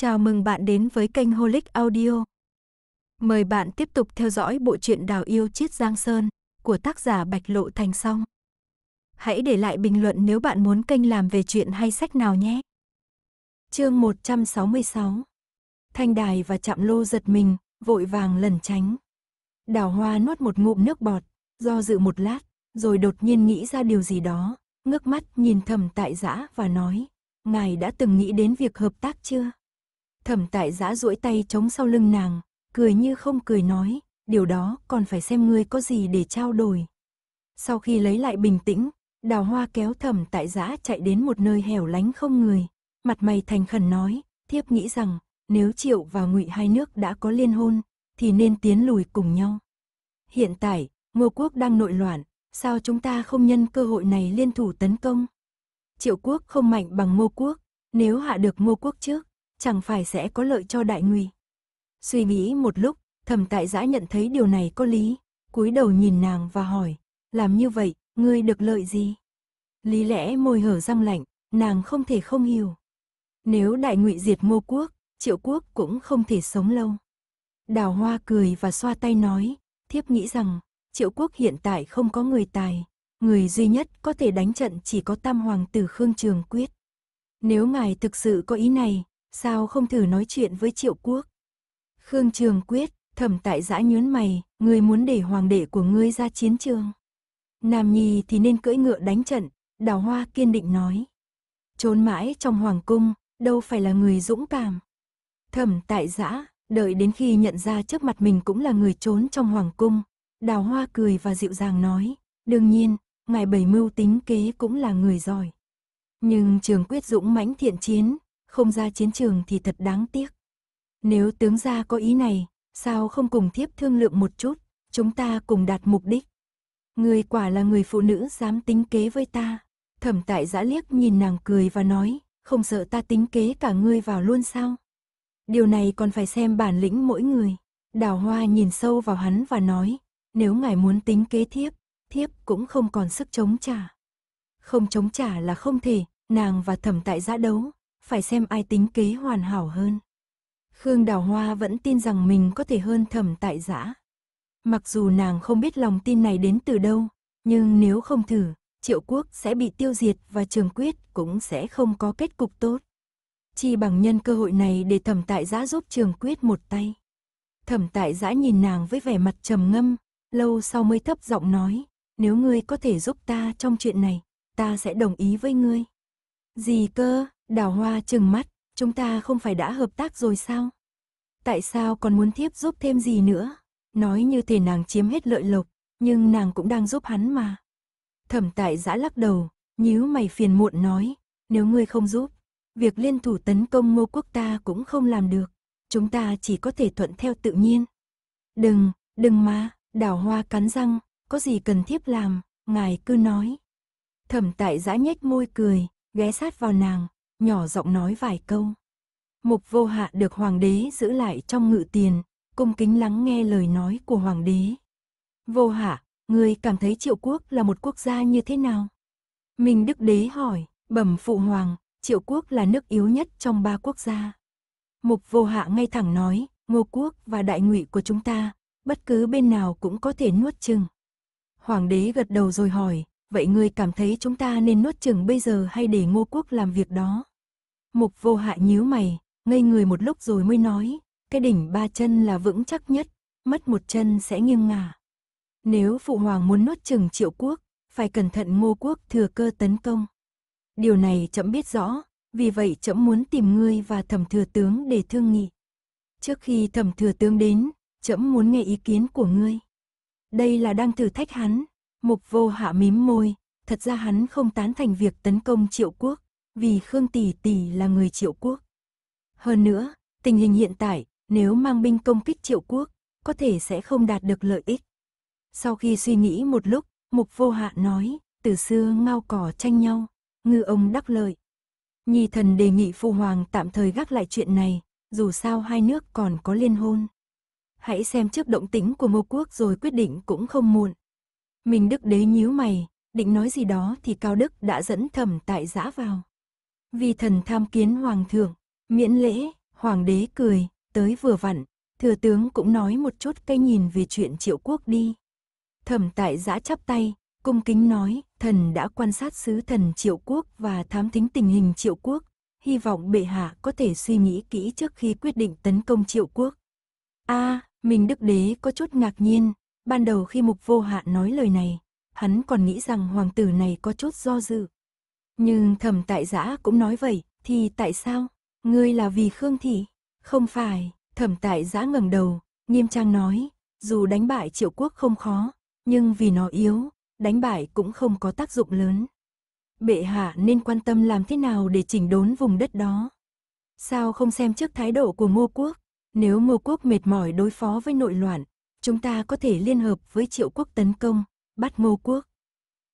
Chào mừng bạn đến với kênh Holic Audio. Mời bạn tiếp tục theo dõi bộ truyện Đào yêu chiết Giang Sơn của tác giả Bạch Lộ Thành Song. Hãy để lại bình luận nếu bạn muốn kênh làm về chuyện hay sách nào nhé. Chương 166. Thanh Đài và Trạm Lô giật mình, vội vàng lẩn tránh. Đào Hoa nuốt một ngụm nước bọt, do dự một lát, rồi đột nhiên nghĩ ra điều gì đó, ngước mắt nhìn thầm tại dã và nói, ngài đã từng nghĩ đến việc hợp tác chưa? Thẩm tại giã duỗi tay chống sau lưng nàng, cười như không cười nói, điều đó còn phải xem ngươi có gì để trao đổi. Sau khi lấy lại bình tĩnh, đào hoa kéo thẩm tại giã chạy đến một nơi hẻo lánh không người. Mặt mày thành khẩn nói, thiếp nghĩ rằng, nếu triệu và ngụy hai nước đã có liên hôn, thì nên tiến lùi cùng nhau. Hiện tại, ngô quốc đang nội loạn, sao chúng ta không nhân cơ hội này liên thủ tấn công? Triệu quốc không mạnh bằng ngô quốc, nếu hạ được ngô quốc trước, chẳng phải sẽ có lợi cho đại ngụy. Suy nghĩ một lúc, thẩm tại giã nhận thấy điều này có lý, cúi đầu nhìn nàng và hỏi, làm như vậy, ngươi được lợi gì? Lý lẽ môi hở răng lạnh, nàng không thể không hiểu. Nếu đại ngụy diệt ngô quốc, triệu quốc cũng không thể sống lâu. Đào hoa cười và xoa tay nói, thiếp nghĩ rằng, triệu quốc hiện tại không có người tài, người duy nhất có thể đánh trận chỉ có tam hoàng tử Khương Trường Quyết. Nếu ngài thực sự có ý này, sao không thử nói chuyện với triệu quốc. Khương Trường quyết, thẩm tại giã nhớn mày, ngươi muốn để hoàng đệ của ngươi ra chiến trường. Nam Nhi thì nên cưỡi ngựa đánh trận, đào hoa kiên định nói. Trốn mãi trong hoàng cung, đâu phải là người dũng cảm. Thẩm tại giã, đợi đến khi nhận ra trước mặt mình cũng là người trốn trong hoàng cung. Đào hoa cười và dịu dàng nói, đương nhiên, ngài bảy mưu tính kế cũng là người giỏi. Nhưng trường quyết dũng mãnh thiện chiến, không ra chiến trường thì thật đáng tiếc. Nếu tướng gia có ý này, sao không cùng thiếp thương lượng một chút, chúng ta cùng đạt mục đích. Người quả là người phụ nữ dám tính kế với ta. Thẩm tại giã liếc nhìn nàng cười và nói, không sợ ta tính kế cả ngươi vào luôn sao? Điều này còn phải xem bản lĩnh mỗi người. Đào hoa nhìn sâu vào hắn và nói, nếu ngài muốn tính kế thiếp, thiếp cũng không còn sức chống trả. Không chống trả là không thể, nàng và thẩm tại giã đấu, phải xem ai tính kế hoàn hảo hơn. Khương Đào Hoa vẫn tin rằng mình có thể hơn thẩm tại giã. Mặc dù nàng không biết lòng tin này đến từ đâu, nhưng nếu không thử, triệu quốc sẽ bị tiêu diệt và trường quyết cũng sẽ không có kết cục tốt. chi bằng nhân cơ hội này để thẩm tại giã giúp trường quyết một tay. Thẩm tại giã nhìn nàng với vẻ mặt trầm ngâm, lâu sau mới thấp giọng nói, nếu ngươi có thể giúp ta trong chuyện này, ta sẽ đồng ý với ngươi. Gì cơ, Đào hoa trừng mắt, chúng ta không phải đã hợp tác rồi sao? Tại sao còn muốn tiếp giúp thêm gì nữa? Nói như thể nàng chiếm hết lợi lộc, nhưng nàng cũng đang giúp hắn mà. Thẩm tại giã lắc đầu, nhíu mày phiền muộn nói, nếu ngươi không giúp, việc liên thủ tấn công ngô quốc ta cũng không làm được, chúng ta chỉ có thể thuận theo tự nhiên. Đừng, đừng mà, đào hoa cắn răng, có gì cần thiếp làm, ngài cứ nói. Thẩm tại giã nhếch môi cười, ghé sát vào nàng, nhỏ giọng nói vài câu. Mục vô hạ được hoàng đế giữ lại trong ngự tiền, cung kính lắng nghe lời nói của hoàng đế. Vô hạ, người cảm thấy triệu quốc là một quốc gia như thế nào? Minh đức đế hỏi, bẩm phụ hoàng, triệu quốc là nước yếu nhất trong ba quốc gia. Mục vô hạ ngay thẳng nói, ngô quốc và đại ngụy của chúng ta, bất cứ bên nào cũng có thể nuốt chừng. Hoàng đế gật đầu rồi hỏi, vậy người cảm thấy chúng ta nên nuốt chừng bây giờ hay để ngô quốc làm việc đó? Mục vô hại nhíu mày, ngây người một lúc rồi mới nói, cái đỉnh ba chân là vững chắc nhất, mất một chân sẽ nghiêng ngả. Nếu phụ hoàng muốn nuốt chừng triệu quốc, phải cẩn thận ngô quốc thừa cơ tấn công. Điều này chậm biết rõ, vì vậy chậm muốn tìm ngươi và thẩm thừa tướng để thương nghị. Trước khi thẩm thừa tướng đến, chậm muốn nghe ý kiến của ngươi. Đây là đang thử thách hắn, mục vô hạ mím môi, thật ra hắn không tán thành việc tấn công triệu quốc vì Khương Tỷ Tỷ là người triệu quốc. Hơn nữa, tình hình hiện tại, nếu mang binh công kích triệu quốc, có thể sẽ không đạt được lợi ích. Sau khi suy nghĩ một lúc, Mục Vô Hạ nói, từ xưa ngao cỏ tranh nhau, ngư ông đắc lợi. Nhi thần đề nghị Phu Hoàng tạm thời gác lại chuyện này, dù sao hai nước còn có liên hôn. Hãy xem trước động tĩnh của Ngô Quốc rồi quyết định cũng không muộn. Mình Đức Đế nhíu mày, định nói gì đó thì Cao Đức đã dẫn thẩm tại giã vào vì thần tham kiến hoàng thượng, miễn lễ, hoàng đế cười, tới vừa vặn, thừa tướng cũng nói một chút cây nhìn về chuyện triệu quốc đi. Thẩm tại giã chắp tay, cung kính nói, thần đã quan sát sứ thần triệu quốc và thám thính tình hình triệu quốc, hy vọng bệ hạ có thể suy nghĩ kỹ trước khi quyết định tấn công triệu quốc. a à, mình đức đế có chút ngạc nhiên, ban đầu khi mục vô hạ nói lời này, hắn còn nghĩ rằng hoàng tử này có chút do dự, nhưng thẩm tại giã cũng nói vậy, thì tại sao? Ngươi là vì Khương Thị? Không phải, thẩm tại giã ngẩng đầu, nghiêm trang nói, dù đánh bại triệu quốc không khó, nhưng vì nó yếu, đánh bại cũng không có tác dụng lớn. Bệ hạ nên quan tâm làm thế nào để chỉnh đốn vùng đất đó. Sao không xem trước thái độ của ngô quốc? Nếu ngô quốc mệt mỏi đối phó với nội loạn, chúng ta có thể liên hợp với triệu quốc tấn công, bắt ngô quốc.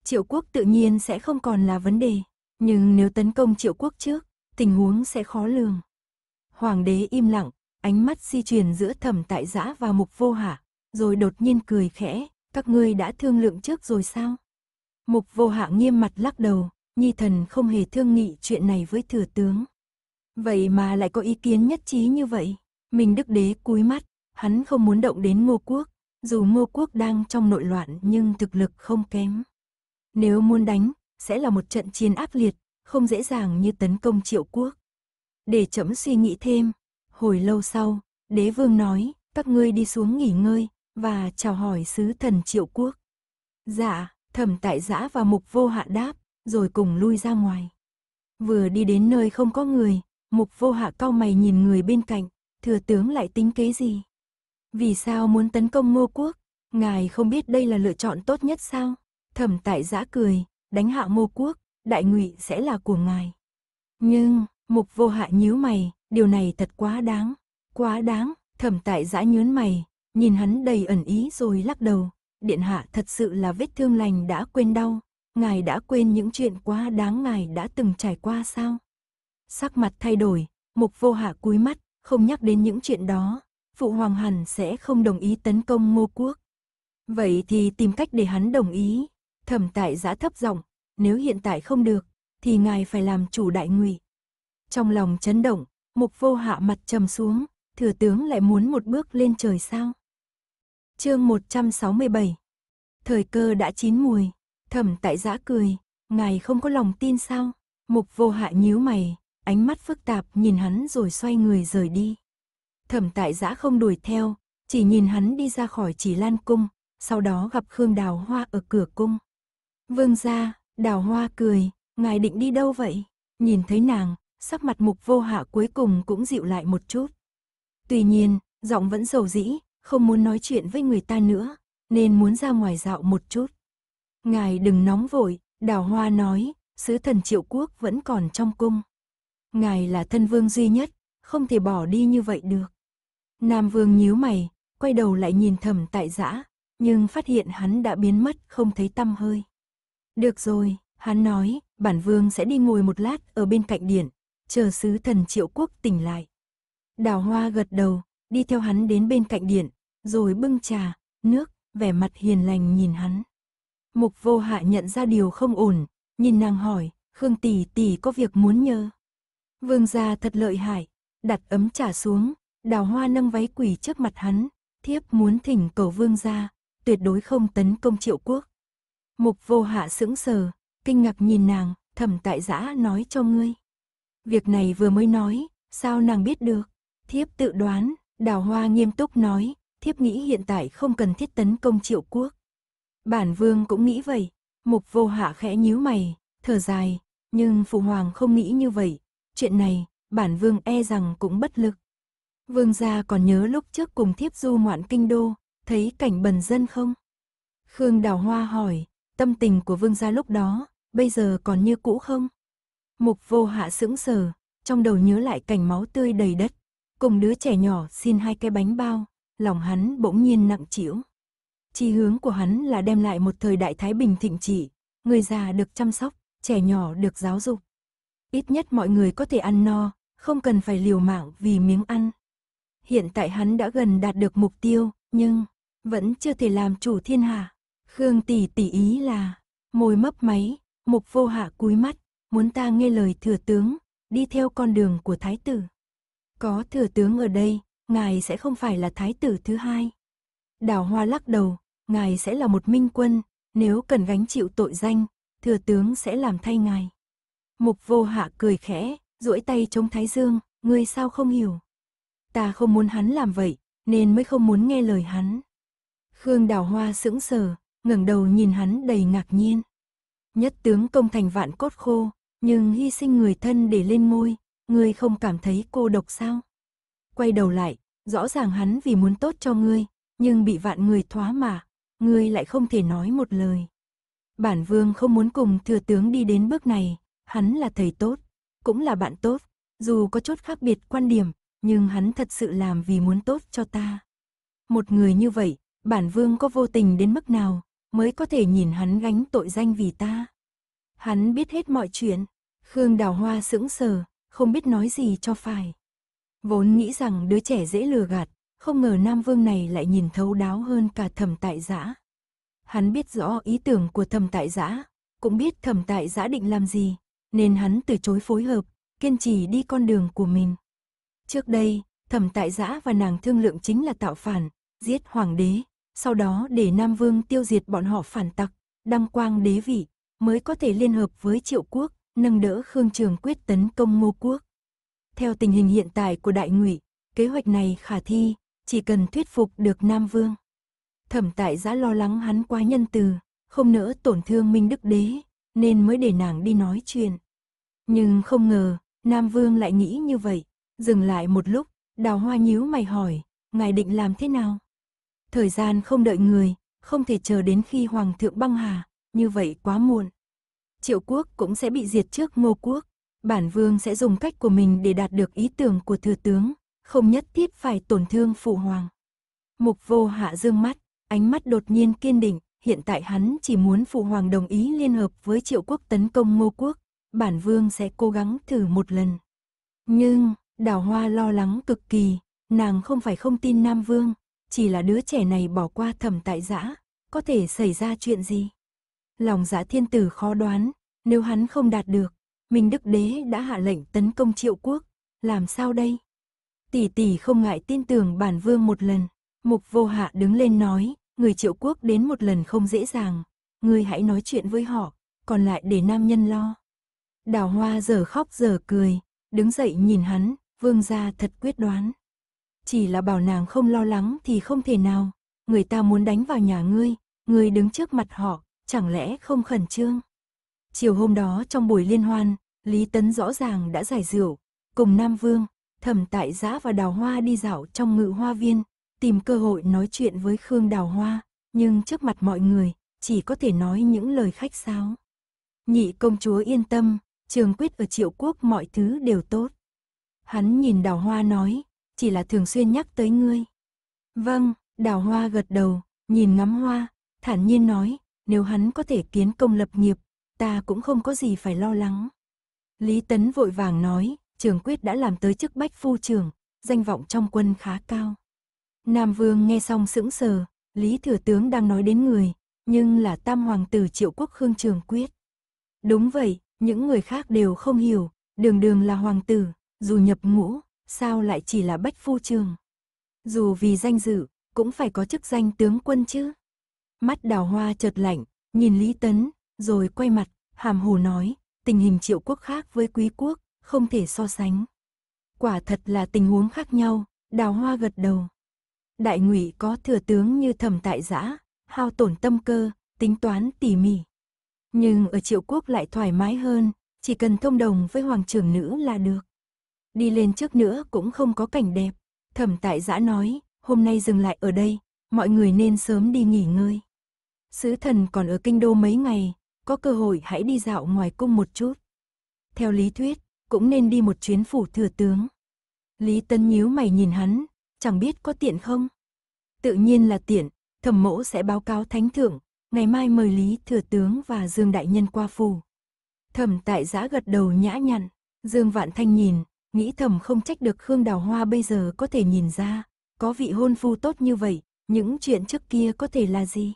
Triệu quốc tự nhiên sẽ không còn là vấn đề. Nhưng nếu tấn công triệu quốc trước, tình huống sẽ khó lường. Hoàng đế im lặng, ánh mắt di chuyển giữa thẩm tại giã và mục vô hạ, rồi đột nhiên cười khẽ, các ngươi đã thương lượng trước rồi sao? Mục vô hạ nghiêm mặt lắc đầu, nhi thần không hề thương nghị chuyện này với thừa tướng. Vậy mà lại có ý kiến nhất trí như vậy. Mình đức đế cúi mắt, hắn không muốn động đến ngô quốc, dù ngô quốc đang trong nội loạn nhưng thực lực không kém. Nếu muốn đánh, sẽ là một trận chiến áp liệt, không dễ dàng như tấn công triệu quốc. Để chấm suy nghĩ thêm, hồi lâu sau, đế vương nói, các ngươi đi xuống nghỉ ngơi, và chào hỏi sứ thần triệu quốc. Dạ, thẩm tại giã và mục vô hạ đáp, rồi cùng lui ra ngoài. Vừa đi đến nơi không có người, mục vô hạ cau mày nhìn người bên cạnh, thừa tướng lại tính kế gì? Vì sao muốn tấn công ngô quốc? Ngài không biết đây là lựa chọn tốt nhất sao? Thẩm tại giã cười, đánh hạ Ngô quốc, đại ngụy sẽ là của ngài. Nhưng, mục vô hạ nhíu mày, điều này thật quá đáng, quá đáng, thẩm tại giã nhớn mày, nhìn hắn đầy ẩn ý rồi lắc đầu, điện hạ thật sự là vết thương lành đã quên đau, ngài đã quên những chuyện quá đáng ngài đã từng trải qua sao? Sắc mặt thay đổi, mục vô hạ cúi mắt, không nhắc đến những chuyện đó, phụ hoàng hẳn sẽ không đồng ý tấn công ngô quốc. Vậy thì tìm cách để hắn đồng ý, Thẩm tại giã thấp giọng nếu hiện tại không được, thì ngài phải làm chủ đại ngụy. Trong lòng chấn động, mục vô hạ mặt trầm xuống, thừa tướng lại muốn một bước lên trời sao. chương 167 Thời cơ đã chín mùi, thẩm tại giã cười, ngài không có lòng tin sao? Mục vô hạ nhíu mày, ánh mắt phức tạp nhìn hắn rồi xoay người rời đi. Thẩm tại giã không đuổi theo, chỉ nhìn hắn đi ra khỏi chỉ lan cung, sau đó gặp Khương Đào Hoa ở cửa cung. Vương gia, đào hoa cười, ngài định đi đâu vậy? Nhìn thấy nàng, sắc mặt mục vô hạ cuối cùng cũng dịu lại một chút. Tuy nhiên, giọng vẫn dầu dĩ, không muốn nói chuyện với người ta nữa, nên muốn ra ngoài dạo một chút. Ngài đừng nóng vội, đào hoa nói, sứ thần triệu quốc vẫn còn trong cung. Ngài là thân vương duy nhất, không thể bỏ đi như vậy được. Nam vương nhíu mày, quay đầu lại nhìn thầm tại giã, nhưng phát hiện hắn đã biến mất không thấy tâm hơi. Được rồi, hắn nói, bản vương sẽ đi ngồi một lát ở bên cạnh điện, chờ sứ thần triệu quốc tỉnh lại. Đào hoa gật đầu, đi theo hắn đến bên cạnh điện, rồi bưng trà, nước, vẻ mặt hiền lành nhìn hắn. Mục vô hạ nhận ra điều không ổn, nhìn nàng hỏi, Khương tỷ tỷ có việc muốn nhờ. Vương gia thật lợi hại, đặt ấm trà xuống, đào hoa nâng váy quỳ trước mặt hắn, thiếp muốn thỉnh cầu vương gia, tuyệt đối không tấn công triệu quốc. Mục vô hạ sững sờ, kinh ngạc nhìn nàng, thẩm tại giã nói cho ngươi. Việc này vừa mới nói, sao nàng biết được? Thiếp tự đoán, đào hoa nghiêm túc nói, thiếp nghĩ hiện tại không cần thiết tấn công triệu quốc. Bản vương cũng nghĩ vậy, mục vô hạ khẽ nhíu mày, thở dài, nhưng phụ hoàng không nghĩ như vậy. Chuyện này, bản vương e rằng cũng bất lực. Vương gia còn nhớ lúc trước cùng thiếp du ngoạn kinh đô, thấy cảnh bần dân không? Khương Đào Hoa hỏi, Tâm tình của vương gia lúc đó, bây giờ còn như cũ không? Mục vô hạ sững sờ, trong đầu nhớ lại cảnh máu tươi đầy đất. Cùng đứa trẻ nhỏ xin hai cái bánh bao, lòng hắn bỗng nhiên nặng trĩu. Chi hướng của hắn là đem lại một thời đại thái bình thịnh trị, người già được chăm sóc, trẻ nhỏ được giáo dục. Ít nhất mọi người có thể ăn no, không cần phải liều mạng vì miếng ăn. Hiện tại hắn đã gần đạt được mục tiêu, nhưng vẫn chưa thể làm chủ thiên hạ. Khương tỷ tỷ ý là, môi mấp máy, mục vô hạ cúi mắt, muốn ta nghe lời thừa tướng, đi theo con đường của thái tử. Có thừa tướng ở đây, ngài sẽ không phải là thái tử thứ hai. Đào hoa lắc đầu, ngài sẽ là một minh quân, nếu cần gánh chịu tội danh, thừa tướng sẽ làm thay ngài. Mục vô hạ cười khẽ, duỗi tay chống thái dương, ngươi sao không hiểu. Ta không muốn hắn làm vậy, nên mới không muốn nghe lời hắn. Khương đào hoa sững sờ, ngẩng đầu nhìn hắn đầy ngạc nhiên. Nhất tướng công thành vạn cốt khô, nhưng hy sinh người thân để lên ngôi, ngươi không cảm thấy cô độc sao? Quay đầu lại, rõ ràng hắn vì muốn tốt cho ngươi, nhưng bị vạn người thoá mà, ngươi lại không thể nói một lời. Bản vương không muốn cùng thừa tướng đi đến bước này, hắn là thầy tốt, cũng là bạn tốt, dù có chút khác biệt quan điểm, nhưng hắn thật sự làm vì muốn tốt cho ta. Một người như vậy, bản vương có vô tình đến mức nào, mới có thể nhìn hắn gánh tội danh vì ta. Hắn biết hết mọi chuyện, Khương Đào Hoa sững sờ, không biết nói gì cho phải. Vốn nghĩ rằng đứa trẻ dễ lừa gạt, không ngờ Nam Vương này lại nhìn thấu đáo hơn cả thẩm tại giã. Hắn biết rõ ý tưởng của thẩm tại giã, cũng biết thẩm tại giã định làm gì, nên hắn từ chối phối hợp, kiên trì đi con đường của mình. Trước đây, thẩm tại giã và nàng thương lượng chính là tạo phản, giết hoàng đế, sau đó để Nam Vương tiêu diệt bọn họ phản tặc, đăng quang đế vị, mới có thể liên hợp với triệu quốc, nâng đỡ Khương Trường quyết tấn công ngô quốc. Theo tình hình hiện tại của đại ngụy, kế hoạch này khả thi, chỉ cần thuyết phục được Nam Vương. Thẩm tại giã lo lắng hắn quá nhân từ, không nỡ tổn thương Minh Đức Đế, nên mới để nàng đi nói chuyện. Nhưng không ngờ, Nam Vương lại nghĩ như vậy, dừng lại một lúc, đào hoa nhíu mày hỏi, ngài định làm thế nào? Thời gian không đợi người, không thể chờ đến khi Hoàng thượng băng hà, như vậy quá muộn. Triệu quốc cũng sẽ bị diệt trước ngô quốc. Bản vương sẽ dùng cách của mình để đạt được ý tưởng của thừa tướng, không nhất thiết phải tổn thương phụ hoàng. Mục vô hạ dương mắt, ánh mắt đột nhiên kiên định, hiện tại hắn chỉ muốn phụ hoàng đồng ý liên hợp với triệu quốc tấn công ngô quốc, bản vương sẽ cố gắng thử một lần. Nhưng, đào hoa lo lắng cực kỳ, nàng không phải không tin Nam Vương, chỉ là đứa trẻ này bỏ qua thẩm tại giã, có thể xảy ra chuyện gì? Lòng giã thiên tử khó đoán, nếu hắn không đạt được, Minh Đức Đế đã hạ lệnh tấn công triệu quốc, làm sao đây? Tỷ tỷ không ngại tin tưởng bản vương một lần, mục vô hạ đứng lên nói, người triệu quốc đến một lần không dễ dàng, ngươi hãy nói chuyện với họ, còn lại để nam nhân lo. Đào hoa giờ khóc giờ cười, đứng dậy nhìn hắn, vương gia thật quyết đoán chỉ là bảo nàng không lo lắng thì không thể nào, người ta muốn đánh vào nhà ngươi, ngươi đứng trước mặt họ, chẳng lẽ không khẩn trương. Chiều hôm đó trong buổi liên hoan, Lý Tấn rõ ràng đã giải rượu, cùng Nam Vương, thẩm tại giã và đào hoa đi dạo trong ngự hoa viên, tìm cơ hội nói chuyện với Khương đào hoa, nhưng trước mặt mọi người, chỉ có thể nói những lời khách sáo. Nhị công chúa yên tâm, trường quyết ở triệu quốc mọi thứ đều tốt. Hắn nhìn đào hoa nói, chỉ là thường xuyên nhắc tới ngươi. Vâng, đào hoa gật đầu, nhìn ngắm hoa, thản nhiên nói, nếu hắn có thể kiến công lập nghiệp, ta cũng không có gì phải lo lắng. Lý Tấn vội vàng nói, trường quyết đã làm tới chức bách phu trưởng, danh vọng trong quân khá cao. Nam Vương nghe xong sững sờ, Lý Thừa Tướng đang nói đến người, nhưng là tam hoàng tử triệu quốc khương trường quyết. Đúng vậy, những người khác đều không hiểu, đường đường là hoàng tử, dù nhập ngũ, sao lại chỉ là bách phu trường? Dù vì danh dự, cũng phải có chức danh tướng quân chứ. Mắt đào hoa chợt lạnh, nhìn Lý Tấn, rồi quay mặt, hàm hồ nói, tình hình triệu quốc khác với quý quốc, không thể so sánh. Quả thật là tình huống khác nhau, đào hoa gật đầu. Đại ngụy có thừa tướng như thẩm tại giã, hao tổn tâm cơ, tính toán tỉ mỉ. Nhưng ở triệu quốc lại thoải mái hơn, chỉ cần thông đồng với hoàng trưởng nữ là được đi lên trước nữa cũng không có cảnh đẹp. Thẩm tại giã nói, hôm nay dừng lại ở đây, mọi người nên sớm đi nghỉ ngơi. Sứ thần còn ở kinh đô mấy ngày, có cơ hội hãy đi dạo ngoài cung một chút. Theo lý thuyết, cũng nên đi một chuyến phủ thừa tướng. Lý Tân nhíu mày nhìn hắn, chẳng biết có tiện không? Tự nhiên là tiện, thẩm mẫu sẽ báo cáo thánh thượng, ngày mai mời Lý Thừa Tướng và Dương Đại Nhân qua phủ. Thẩm tại giã gật đầu nhã nhặn, Dương Vạn Thanh nhìn, nghĩ thầm không trách được Khương Đào Hoa bây giờ có thể nhìn ra, có vị hôn phu tốt như vậy, những chuyện trước kia có thể là gì.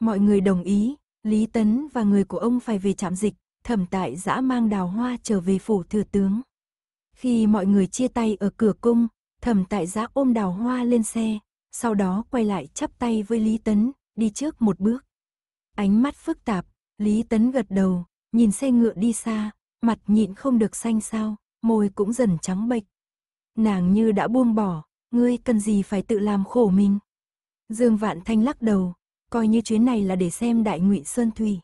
Mọi người đồng ý, Lý Tấn và người của ông phải về trạm dịch, thẩm tại giã mang Đào Hoa trở về phủ thừa tướng. Khi mọi người chia tay ở cửa cung, thẩm tại giã ôm Đào Hoa lên xe, sau đó quay lại chắp tay với Lý Tấn, đi trước một bước. Ánh mắt phức tạp, Lý Tấn gật đầu, nhìn xe ngựa đi xa, mặt nhịn không được xanh sao môi cũng dần trắng bệch. Nàng như đã buông bỏ, ngươi cần gì phải tự làm khổ mình. Dương Vạn Thanh lắc đầu, coi như chuyến này là để xem Đại Ngụy Sơn Thủy.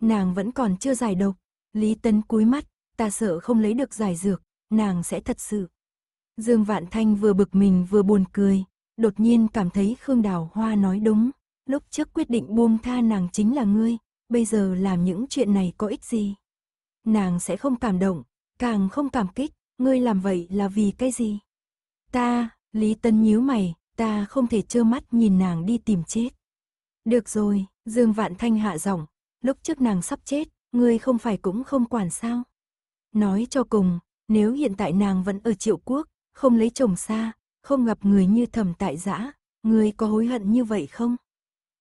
Nàng vẫn còn chưa giải độc, Lý Tấn cúi mắt, ta sợ không lấy được giải dược, nàng sẽ thật sự. Dương Vạn Thanh vừa bực mình vừa buồn cười, đột nhiên cảm thấy Khương Đào Hoa nói đúng, lúc trước quyết định buông tha nàng chính là ngươi, bây giờ làm những chuyện này có ích gì. Nàng sẽ không cảm động, càng không cảm kích, ngươi làm vậy là vì cái gì? Ta, Lý Tân nhíu mày, ta không thể trơ mắt nhìn nàng đi tìm chết. Được rồi, Dương Vạn Thanh hạ giọng, lúc trước nàng sắp chết, ngươi không phải cũng không quản sao. Nói cho cùng, nếu hiện tại nàng vẫn ở triệu quốc, không lấy chồng xa, không gặp người như thầm tại giã, ngươi có hối hận như vậy không?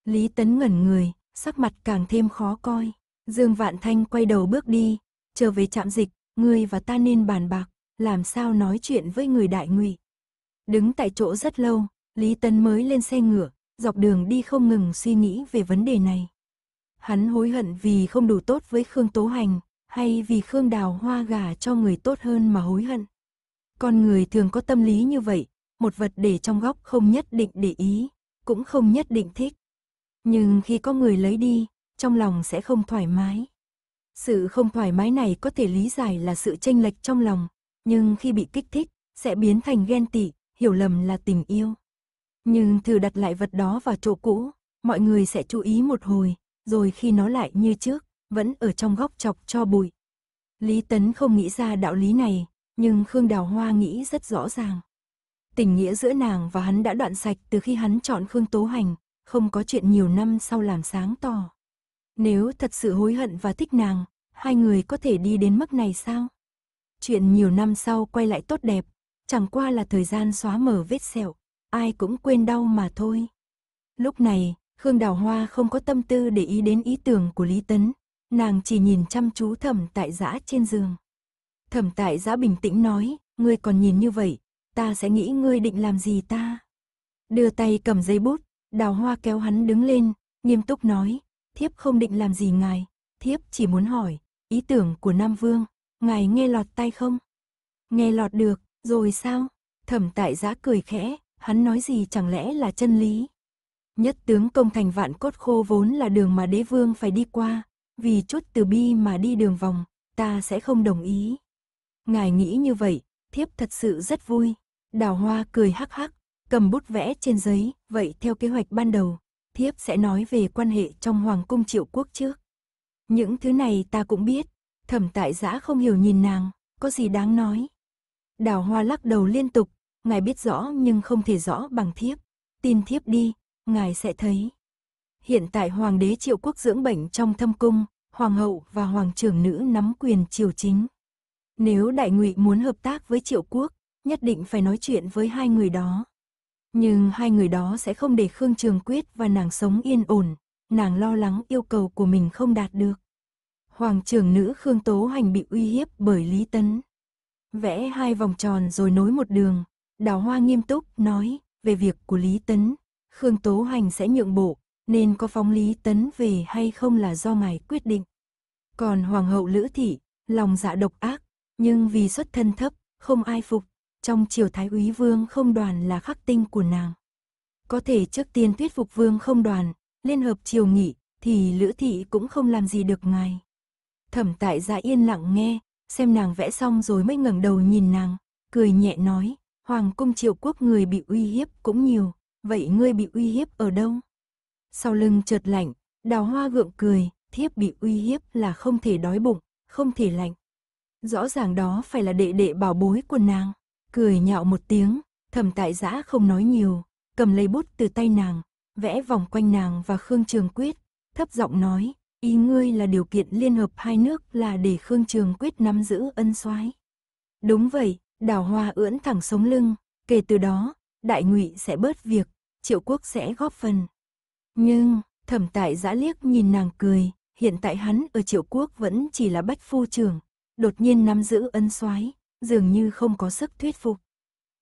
Lý Tấn ngẩn người, sắc mặt càng thêm khó coi. Dương Vạn Thanh quay đầu bước đi, trở về trạm dịch, ngươi và ta nên bàn bạc, làm sao nói chuyện với người đại ngụy. Đứng tại chỗ rất lâu, Lý tân mới lên xe ngựa, dọc đường đi không ngừng suy nghĩ về vấn đề này. Hắn hối hận vì không đủ tốt với Khương Tố Hành, hay vì Khương Đào Hoa gà cho người tốt hơn mà hối hận. Con người thường có tâm lý như vậy, một vật để trong góc không nhất định để ý, cũng không nhất định thích. Nhưng khi có người lấy đi, trong lòng sẽ không thoải mái. Sự không thoải mái này có thể lý giải là sự tranh lệch trong lòng, nhưng khi bị kích thích, sẽ biến thành ghen tị, hiểu lầm là tình yêu. Nhưng thử đặt lại vật đó vào chỗ cũ, mọi người sẽ chú ý một hồi, rồi khi nó lại như trước, vẫn ở trong góc chọc cho bụi. Lý Tấn không nghĩ ra đạo lý này, nhưng Khương Đào Hoa nghĩ rất rõ ràng. Tình nghĩa giữa nàng và hắn đã đoạn sạch từ khi hắn chọn Khương Tố Hành, không có chuyện nhiều năm sau làm sáng tỏ. Nếu thật sự hối hận và thích nàng, hai người có thể đi đến mức này sao? Chuyện nhiều năm sau quay lại tốt đẹp, chẳng qua là thời gian xóa mờ vết sẹo, ai cũng quên đau mà thôi. Lúc này, Khương Đào Hoa không có tâm tư để ý đến ý tưởng của Lý Tấn, nàng chỉ nhìn chăm chú thẩm tại giã trên giường. Thẩm tại giã bình tĩnh nói, ngươi còn nhìn như vậy, ta sẽ nghĩ ngươi định làm gì ta. Đưa tay cầm giấy bút, đào hoa kéo hắn đứng lên, nghiêm túc nói, thiếp không định làm gì ngài, thiếp chỉ muốn hỏi, ý tưởng của Nam Vương, ngài nghe lọt tay không? Nghe lọt được, rồi sao? Thẩm tại giã cười khẽ, hắn nói gì chẳng lẽ là chân lý? Nhất tướng công thành vạn cốt khô vốn là đường mà đế vương phải đi qua, vì chút từ bi mà đi đường vòng, ta sẽ không đồng ý. Ngài nghĩ như vậy, thiếp thật sự rất vui. Đào hoa cười hắc hắc, cầm bút vẽ trên giấy, vậy theo kế hoạch ban đầu, thiếp sẽ nói về quan hệ trong Hoàng cung triệu quốc trước. Những thứ này ta cũng biết, thẩm tại giã không hiểu nhìn nàng, có gì đáng nói. Đào hoa lắc đầu liên tục, ngài biết rõ nhưng không thể rõ bằng thiếp, tin thiếp đi, ngài sẽ thấy. Hiện tại hoàng đế triệu quốc dưỡng bệnh trong thâm cung, hoàng hậu và hoàng trưởng nữ nắm quyền triều chính. Nếu đại ngụy muốn hợp tác với triệu quốc, nhất định phải nói chuyện với hai người đó. Nhưng hai người đó sẽ không để Khương Trường Quyết và nàng sống yên ổn, nàng lo lắng yêu cầu của mình không đạt được. Hoàng trưởng nữ Khương Tố Hành bị uy hiếp bởi Lý Tấn. Vẽ hai vòng tròn rồi nối một đường, đào hoa nghiêm túc nói về việc của Lý Tấn, Khương Tố Hành sẽ nhượng bộ, nên có phóng Lý Tấn về hay không là do ngài quyết định. Còn Hoàng hậu Lữ Thị, lòng dạ độc ác, nhưng vì xuất thân thấp, không ai phục trong triều thái úy vương không đoàn là khắc tinh của nàng. Có thể trước tiên thuyết phục vương không đoàn, liên hợp triều nghị, thì lữ thị cũng không làm gì được ngài. Thẩm tại dạ yên lặng nghe, xem nàng vẽ xong rồi mới ngẩng đầu nhìn nàng, cười nhẹ nói, hoàng cung triều quốc người bị uy hiếp cũng nhiều, vậy ngươi bị uy hiếp ở đâu? Sau lưng chợt lạnh, đào hoa gượng cười, thiếp bị uy hiếp là không thể đói bụng, không thể lạnh. Rõ ràng đó phải là đệ đệ bảo bối của nàng. Cười nhạo một tiếng, thẩm tại giã không nói nhiều, cầm lấy bút từ tay nàng, vẽ vòng quanh nàng và Khương Trường Quyết, thấp giọng nói, ý ngươi là điều kiện liên hợp hai nước là để Khương Trường Quyết nắm giữ ân soái. Đúng vậy, đào hoa ưỡn thẳng sống lưng, kể từ đó, đại ngụy sẽ bớt việc, triệu quốc sẽ góp phần. Nhưng, thẩm tại giã liếc nhìn nàng cười, hiện tại hắn ở triệu quốc vẫn chỉ là bách phu trưởng, đột nhiên nắm giữ ân soái dường như không có sức thuyết phục.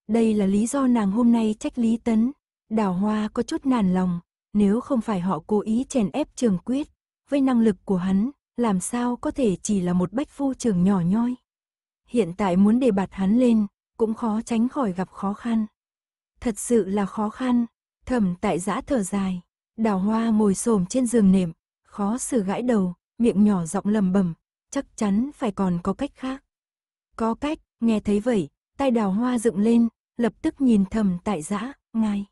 Đây là lý do nàng hôm nay trách Lý Tấn, đào hoa có chút nản lòng, nếu không phải họ cố ý chèn ép trường quyết, với năng lực của hắn, làm sao có thể chỉ là một bách phu trường nhỏ nhoi. Hiện tại muốn đề bạt hắn lên, cũng khó tránh khỏi gặp khó khăn. Thật sự là khó khăn, thẩm tại giã thở dài, đào hoa ngồi xổm trên giường nệm, khó xử gãi đầu, miệng nhỏ giọng lầm bẩm chắc chắn phải còn có cách khác. Có cách, Nghe thấy vậy, tay đào hoa dựng lên, lập tức nhìn thầm tại dã ngay,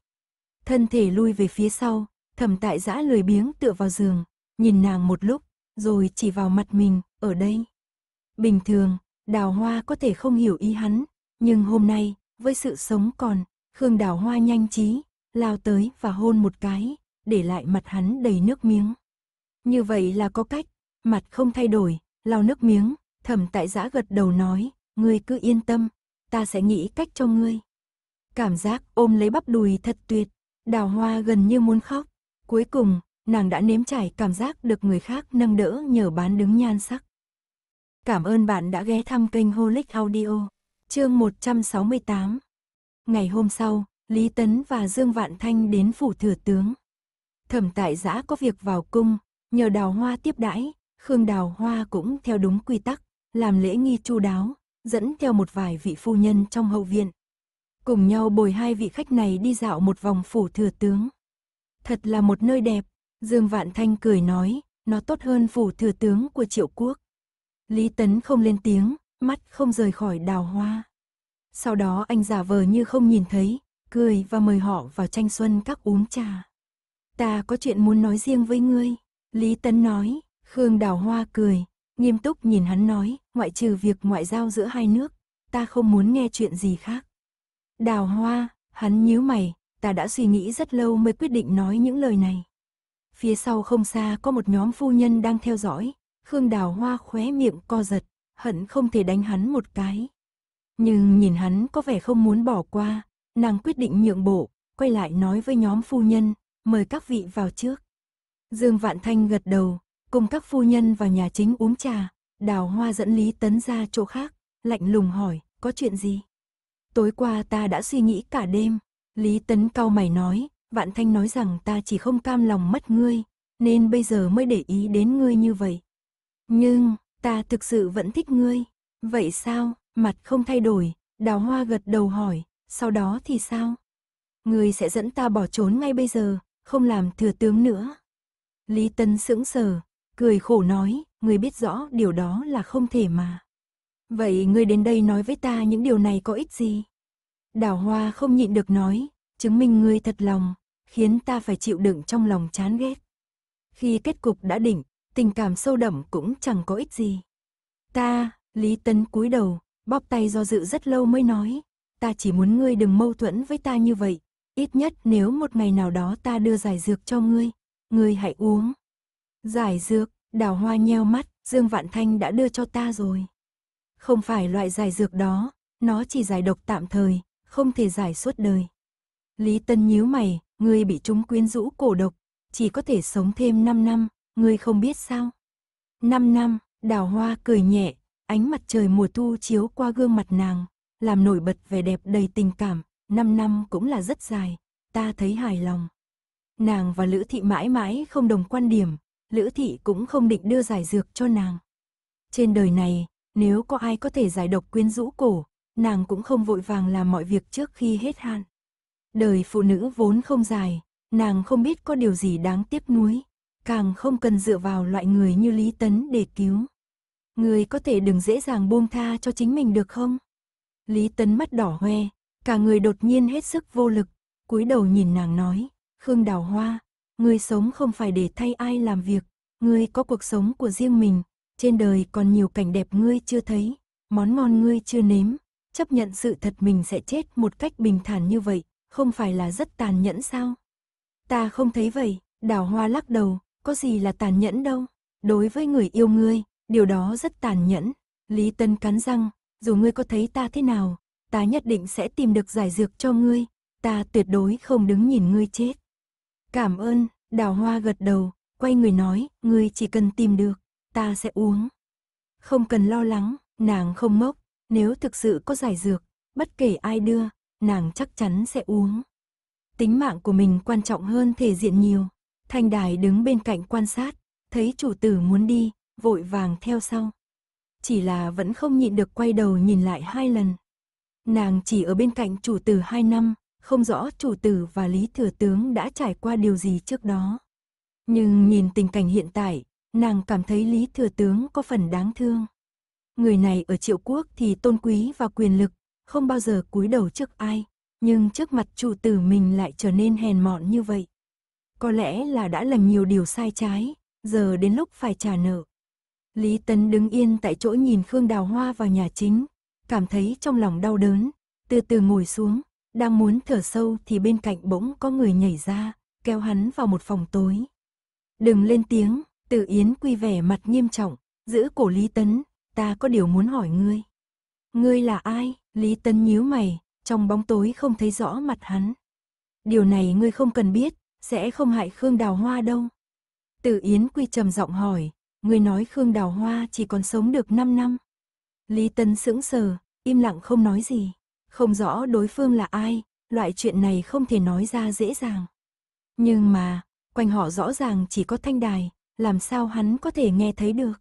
Thân thể lui về phía sau, thầm tại dã lười biếng tựa vào giường, nhìn nàng một lúc, rồi chỉ vào mặt mình, ở đây. Bình thường, đào hoa có thể không hiểu ý hắn, nhưng hôm nay, với sự sống còn, Khương đào hoa nhanh trí, lao tới và hôn một cái, để lại mặt hắn đầy nước miếng. Như vậy là có cách, mặt không thay đổi, lau nước miếng, thầm tại giã gật đầu nói, ngươi cứ yên tâm, ta sẽ nghĩ cách cho ngươi. Cảm giác ôm lấy bắp đùi thật tuyệt, đào hoa gần như muốn khóc. Cuối cùng, nàng đã nếm trải cảm giác được người khác nâng đỡ nhờ bán đứng nhan sắc. Cảm ơn bạn đã ghé thăm kênh Holic Audio, chương 168. Ngày hôm sau, Lý Tấn và Dương Vạn Thanh đến phủ thừa tướng. Thẩm tại giã có việc vào cung, nhờ đào hoa tiếp đãi, Khương đào hoa cũng theo đúng quy tắc, làm lễ nghi chu đáo, dẫn theo một vài vị phu nhân trong hậu viện. Cùng nhau bồi hai vị khách này đi dạo một vòng phủ thừa tướng. Thật là một nơi đẹp, Dương Vạn Thanh cười nói, nó tốt hơn phủ thừa tướng của triệu quốc. Lý Tấn không lên tiếng, mắt không rời khỏi đào hoa. Sau đó anh giả vờ như không nhìn thấy, cười và mời họ vào tranh xuân các uống trà. Ta có chuyện muốn nói riêng với ngươi. Lý Tấn nói, Khương Đào Hoa cười, nghiêm túc nhìn hắn nói, ngoại trừ việc ngoại giao giữa hai nước, ta không muốn nghe chuyện gì khác. Đào hoa, hắn nhíu mày, ta đã suy nghĩ rất lâu mới quyết định nói những lời này. Phía sau không xa có một nhóm phu nhân đang theo dõi, Khương Đào Hoa khóe miệng co giật, hận không thể đánh hắn một cái. Nhưng nhìn hắn có vẻ không muốn bỏ qua, nàng quyết định nhượng bộ, quay lại nói với nhóm phu nhân, mời các vị vào trước. Dương Vạn Thanh gật đầu, cùng các phu nhân vào nhà chính uống trà, đào hoa dẫn Lý Tấn ra chỗ khác, lạnh lùng hỏi, có chuyện gì? Tối qua ta đã suy nghĩ cả đêm, Lý Tấn cau mày nói, Vạn Thanh nói rằng ta chỉ không cam lòng mất ngươi, nên bây giờ mới để ý đến ngươi như vậy. Nhưng, ta thực sự vẫn thích ngươi, vậy sao, mặt không thay đổi, đào hoa gật đầu hỏi, sau đó thì sao? Ngươi sẽ dẫn ta bỏ trốn ngay bây giờ, không làm thừa tướng nữa. Lý tấn sững sờ, Cười khổ nói, ngươi biết rõ điều đó là không thể mà. Vậy ngươi đến đây nói với ta những điều này có ích gì? Đào hoa không nhịn được nói, chứng minh ngươi thật lòng, khiến ta phải chịu đựng trong lòng chán ghét. Khi kết cục đã đỉnh, tình cảm sâu đậm cũng chẳng có ích gì. Ta, Lý Tấn cúi đầu, bóp tay do dự rất lâu mới nói, ta chỉ muốn ngươi đừng mâu thuẫn với ta như vậy, ít nhất nếu một ngày nào đó ta đưa giải dược cho ngươi, ngươi hãy uống, Giải dược, đào hoa nheo mắt, Dương Vạn Thanh đã đưa cho ta rồi. Không phải loại giải dược đó, nó chỉ giải độc tạm thời, không thể giải suốt đời. Lý Tân nhíu mày, ngươi bị chúng quyến rũ cổ độc, chỉ có thể sống thêm 5 năm, ngươi không biết sao. 5 năm, đào hoa cười nhẹ, ánh mặt trời mùa thu chiếu qua gương mặt nàng, làm nổi bật vẻ đẹp đầy tình cảm, 5 năm cũng là rất dài, ta thấy hài lòng. Nàng và Lữ Thị mãi mãi không đồng quan điểm, Lữ Thị cũng không định đưa giải dược cho nàng. Trên đời này, nếu có ai có thể giải độc quyến rũ cổ, nàng cũng không vội vàng làm mọi việc trước khi hết hạn. Đời phụ nữ vốn không dài, nàng không biết có điều gì đáng tiếc nuối, càng không cần dựa vào loại người như Lý Tấn để cứu. Người có thể đừng dễ dàng buông tha cho chính mình được không? Lý Tấn mắt đỏ hoe, cả người đột nhiên hết sức vô lực, cúi đầu nhìn nàng nói, Khương Đào Hoa, ngươi sống không phải để thay ai làm việc, ngươi có cuộc sống của riêng mình, trên đời còn nhiều cảnh đẹp ngươi chưa thấy, món ngon ngươi chưa nếm, chấp nhận sự thật mình sẽ chết một cách bình thản như vậy, không phải là rất tàn nhẫn sao? Ta không thấy vậy, đào hoa lắc đầu, có gì là tàn nhẫn đâu, đối với người yêu ngươi, điều đó rất tàn nhẫn, Lý Tân cắn răng, dù ngươi có thấy ta thế nào, ta nhất định sẽ tìm được giải dược cho ngươi, ta tuyệt đối không đứng nhìn ngươi chết. Cảm ơn, đào hoa gật đầu, quay người nói, ngươi chỉ cần tìm được, ta sẽ uống. Không cần lo lắng, nàng không mốc, nếu thực sự có giải dược, bất kể ai đưa, nàng chắc chắn sẽ uống. Tính mạng của mình quan trọng hơn thể diện nhiều. Thanh đài đứng bên cạnh quan sát, thấy chủ tử muốn đi, vội vàng theo sau. Chỉ là vẫn không nhịn được quay đầu nhìn lại hai lần. Nàng chỉ ở bên cạnh chủ tử hai năm, không rõ chủ tử và Lý Thừa Tướng đã trải qua điều gì trước đó. Nhưng nhìn tình cảnh hiện tại, nàng cảm thấy Lý Thừa Tướng có phần đáng thương. Người này ở triệu quốc thì tôn quý và quyền lực, không bao giờ cúi đầu trước ai, nhưng trước mặt chủ tử mình lại trở nên hèn mọn như vậy. Có lẽ là đã làm nhiều điều sai trái, giờ đến lúc phải trả nợ. Lý Tấn đứng yên tại chỗ nhìn Khương Đào Hoa vào nhà chính, cảm thấy trong lòng đau đớn, từ từ ngồi xuống, đang muốn thở sâu thì bên cạnh bỗng có người nhảy ra, kéo hắn vào một phòng tối. Đừng lên tiếng, Tử Yến quy vẻ mặt nghiêm trọng, giữ cổ Lý Tấn, ta có điều muốn hỏi ngươi. Ngươi là ai? Lý Tấn nhíu mày, trong bóng tối không thấy rõ mặt hắn. Điều này ngươi không cần biết, sẽ không hại Khương Đào Hoa đâu. Tử Yến quy trầm giọng hỏi, ngươi nói Khương Đào Hoa chỉ còn sống được 5 năm. Lý Tấn sững sờ, im lặng không nói gì. Không rõ đối phương là ai, loại chuyện này không thể nói ra dễ dàng. Nhưng mà, quanh họ rõ ràng chỉ có thanh đài, làm sao hắn có thể nghe thấy được.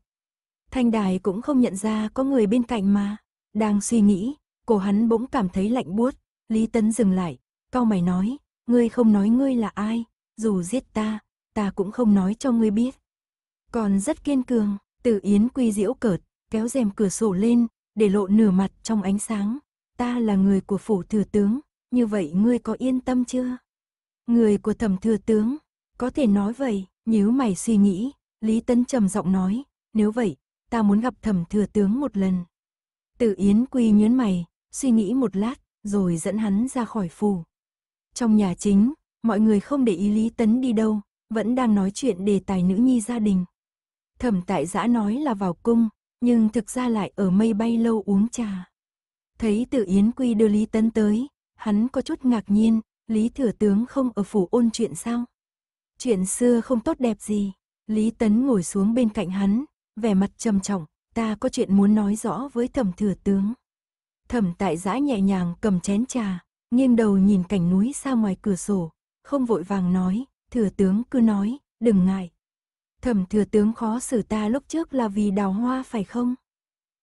Thanh đài cũng không nhận ra có người bên cạnh mà. Đang suy nghĩ, cổ hắn bỗng cảm thấy lạnh buốt, Lý Tấn dừng lại, cau mày nói, ngươi không nói ngươi là ai, dù giết ta, ta cũng không nói cho ngươi biết. Còn rất kiên cường, Tử Yến quy diễu cợt, kéo rèm cửa sổ lên, để lộ nửa mặt trong ánh sáng, ta là người của phủ thừa tướng, như vậy ngươi có yên tâm chưa? Người của thẩm thừa tướng, có thể nói vậy, nếu mày suy nghĩ, Lý Tấn trầm giọng nói, nếu vậy, ta muốn gặp thẩm thừa tướng một lần. Tử Yến Quy nhớn mày, suy nghĩ một lát, rồi dẫn hắn ra khỏi phủ. Trong nhà chính, mọi người không để ý Lý Tấn đi đâu, vẫn đang nói chuyện đề tài nữ nhi gia đình. Thẩm tại giã nói là vào cung, nhưng thực ra lại ở mây bay lâu uống trà. Thấy tự Yến Quy đưa Lý Tấn tới, hắn có chút ngạc nhiên, Lý Thừa Tướng không ở phủ ôn chuyện sao? Chuyện xưa không tốt đẹp gì. Lý Tấn ngồi xuống bên cạnh hắn, vẻ mặt trầm trọng, ta có chuyện muốn nói rõ với thẩm thừa tướng. Thẩm tại giã nhẹ nhàng cầm chén trà, nghiêng đầu nhìn cảnh núi xa ngoài cửa sổ, không vội vàng nói, thừa tướng cứ nói, đừng ngại. Thẩm thừa tướng khó xử ta lúc trước là vì đào hoa phải không?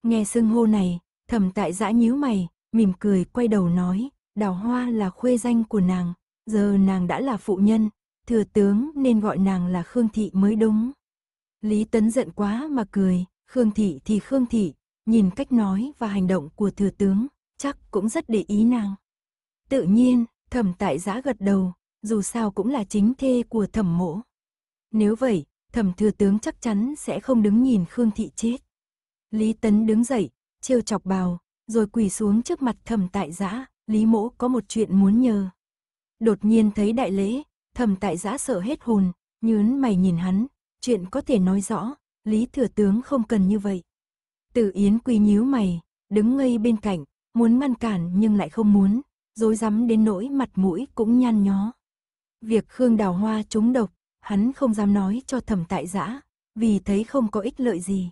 Nghe xưng hô này, Thẩm tại giã nhíu mày, mỉm cười quay đầu nói, đào hoa là khuê danh của nàng, giờ nàng đã là phụ nhân, thừa tướng nên gọi nàng là Khương Thị mới đúng. Lý Tấn giận quá mà cười, Khương Thị thì Khương Thị, nhìn cách nói và hành động của thừa tướng, chắc cũng rất để ý nàng. Tự nhiên, thẩm tại giã gật đầu, dù sao cũng là chính thê của thẩm mỗ. Nếu vậy, thẩm thừa tướng chắc chắn sẽ không đứng nhìn Khương Thị chết. Lý Tấn đứng dậy, trêu chọc bào, rồi quỳ xuống trước mặt thẩm tại giã, Lý Mỗ có một chuyện muốn nhờ. Đột nhiên thấy đại lễ, thẩm tại giã sợ hết hồn, nhớn mày nhìn hắn, chuyện có thể nói rõ, Lý Thừa Tướng không cần như vậy. Tử Yến quỳ nhíu mày, đứng ngây bên cạnh, muốn ngăn cản nhưng lại không muốn, dối rắm đến nỗi mặt mũi cũng nhăn nhó. Việc Khương Đào Hoa trúng độc, hắn không dám nói cho thẩm tại giã, vì thấy không có ích lợi gì.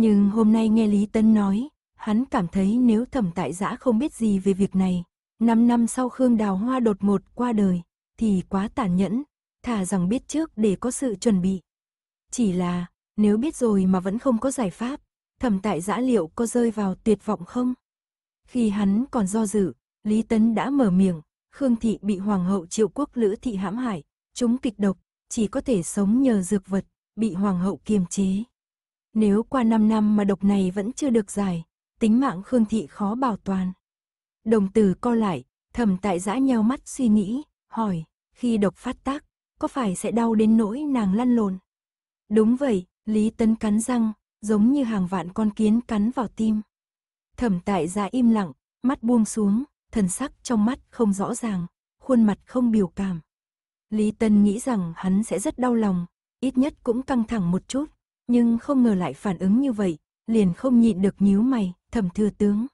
Nhưng hôm nay nghe Lý Tân nói, hắn cảm thấy nếu thẩm tại giã không biết gì về việc này, 5 năm sau Khương Đào Hoa đột một qua đời, thì quá tàn nhẫn, thà rằng biết trước để có sự chuẩn bị. Chỉ là, nếu biết rồi mà vẫn không có giải pháp, thẩm tại giã liệu có rơi vào tuyệt vọng không? Khi hắn còn do dự, Lý Tấn đã mở miệng, Khương Thị bị Hoàng hậu Triệu Quốc Lữ Thị hãm hại, chúng kịch độc, chỉ có thể sống nhờ dược vật, bị Hoàng hậu kiềm chế. Nếu qua 5 năm mà độc này vẫn chưa được giải, tính mạng Khương Thị khó bảo toàn. Đồng tử co lại, thầm tại giã nheo mắt suy nghĩ, hỏi, khi độc phát tác, có phải sẽ đau đến nỗi nàng lăn lộn? Đúng vậy, Lý Tấn cắn răng, giống như hàng vạn con kiến cắn vào tim. Thẩm tại giã im lặng, mắt buông xuống, thần sắc trong mắt không rõ ràng, khuôn mặt không biểu cảm. Lý Tân nghĩ rằng hắn sẽ rất đau lòng, ít nhất cũng căng thẳng một chút, nhưng không ngờ lại phản ứng như vậy, liền không nhịn được nhíu mày, thẩm thừa tướng.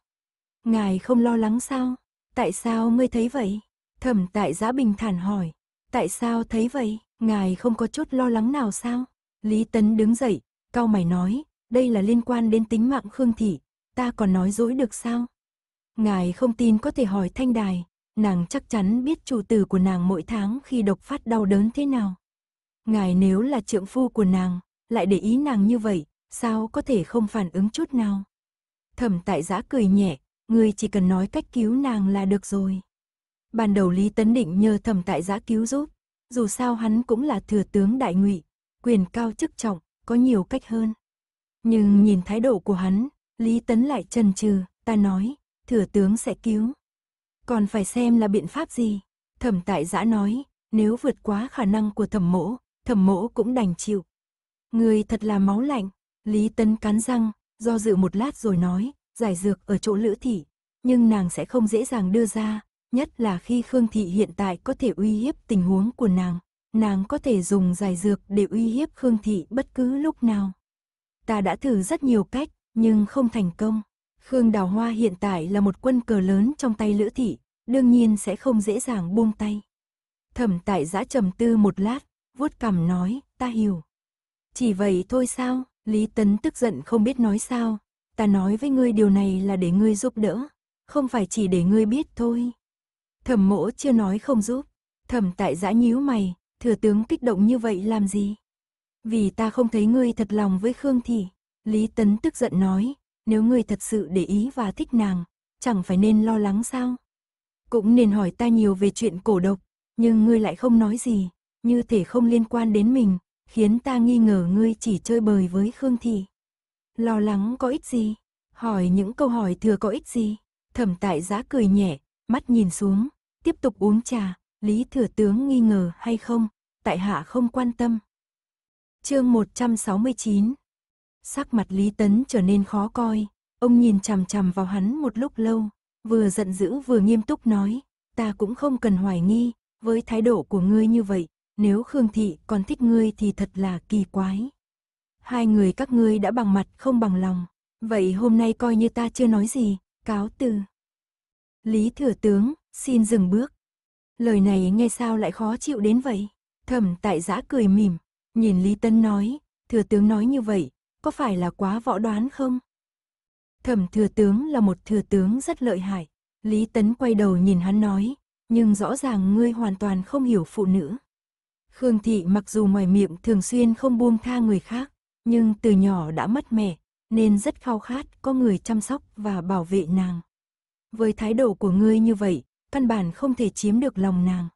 Ngài không lo lắng sao? Tại sao ngươi thấy vậy? Thẩm tại giã bình thản hỏi. Tại sao thấy vậy? Ngài không có chút lo lắng nào sao? Lý Tấn đứng dậy, cao mày nói, đây là liên quan đến tính mạng Khương Thị, ta còn nói dối được sao? Ngài không tin có thể hỏi thanh đài, nàng chắc chắn biết chủ tử của nàng mỗi tháng khi độc phát đau đớn thế nào. Ngài nếu là trượng phu của nàng, lại để ý nàng như vậy, sao có thể không phản ứng chút nào. Thẩm tại giã cười nhẹ, người chỉ cần nói cách cứu nàng là được rồi. Ban đầu Lý Tấn Định nhờ thẩm tại giã cứu giúp, dù sao hắn cũng là thừa tướng đại ngụy, quyền cao chức trọng, có nhiều cách hơn. Nhưng nhìn thái độ của hắn, Lý Tấn lại chần chừ, ta nói, thừa tướng sẽ cứu. Còn phải xem là biện pháp gì? Thẩm tại giã nói, nếu vượt quá khả năng của thẩm mỗ, thẩm mỗ cũng đành chịu. Người thật là máu lạnh. Lý Tấn cắn răng, do dự một lát rồi nói, giải dược ở chỗ Lữ Thị. Nhưng nàng sẽ không dễ dàng đưa ra, nhất là khi Khương Thị hiện tại có thể uy hiếp tình huống của nàng. Nàng có thể dùng giải dược để uy hiếp Khương Thị bất cứ lúc nào. Ta đã thử rất nhiều cách, nhưng không thành công. Khương Đào Hoa hiện tại là một quân cờ lớn trong tay Lữ Thị, đương nhiên sẽ không dễ dàng buông tay. Thẩm tại giã trầm tư một lát, vuốt cằm nói, ta hiểu. Chỉ vậy thôi sao? Lý Tấn tức giận không biết nói sao. Ta nói với ngươi điều này là để ngươi giúp đỡ, không phải chỉ để ngươi biết thôi. Thẩm mỗ chưa nói không giúp. Thẩm tại giã nhíu mày, thừa tướng kích động như vậy làm gì? Vì ta không thấy ngươi thật lòng với Khương Thị. Lý Tấn tức giận nói, nếu ngươi thật sự để ý và thích nàng, chẳng phải nên lo lắng sao? Cũng nên hỏi ta nhiều về chuyện cổ độc, nhưng ngươi lại không nói gì, như thể không liên quan đến mình, khiến ta nghi ngờ ngươi chỉ chơi bời với Khương Thị. Lo lắng có ích gì? Hỏi những câu hỏi thừa có ích gì? Thẩm tại giá cười nhẹ, mắt nhìn xuống, tiếp tục uống trà, Lý Thừa Tướng nghi ngờ hay không, tại hạ không quan tâm. chương 169 Sắc mặt Lý Tấn trở nên khó coi, ông nhìn chằm chằm vào hắn một lúc lâu, vừa giận dữ vừa nghiêm túc nói, ta cũng không cần hoài nghi, với thái độ của ngươi như vậy, nếu Khương Thị còn thích ngươi thì thật là kỳ quái. Hai người các ngươi đã bằng mặt không bằng lòng. Vậy hôm nay coi như ta chưa nói gì, cáo từ. Lý thừa tướng, xin dừng bước. Lời này nghe sao lại khó chịu đến vậy? Thẩm tại giã cười mỉm, nhìn Lý Tân nói, thừa tướng nói như vậy, có phải là quá võ đoán không? Thẩm thừa tướng là một thừa tướng rất lợi hại. Lý Tấn quay đầu nhìn hắn nói, nhưng rõ ràng ngươi hoàn toàn không hiểu phụ nữ. Khương Thị mặc dù ngoài miệng thường xuyên không buông tha người khác, nhưng từ nhỏ đã mất mẹ, nên rất khao khát có người chăm sóc và bảo vệ nàng. Với thái độ của ngươi như vậy, căn bản không thể chiếm được lòng nàng.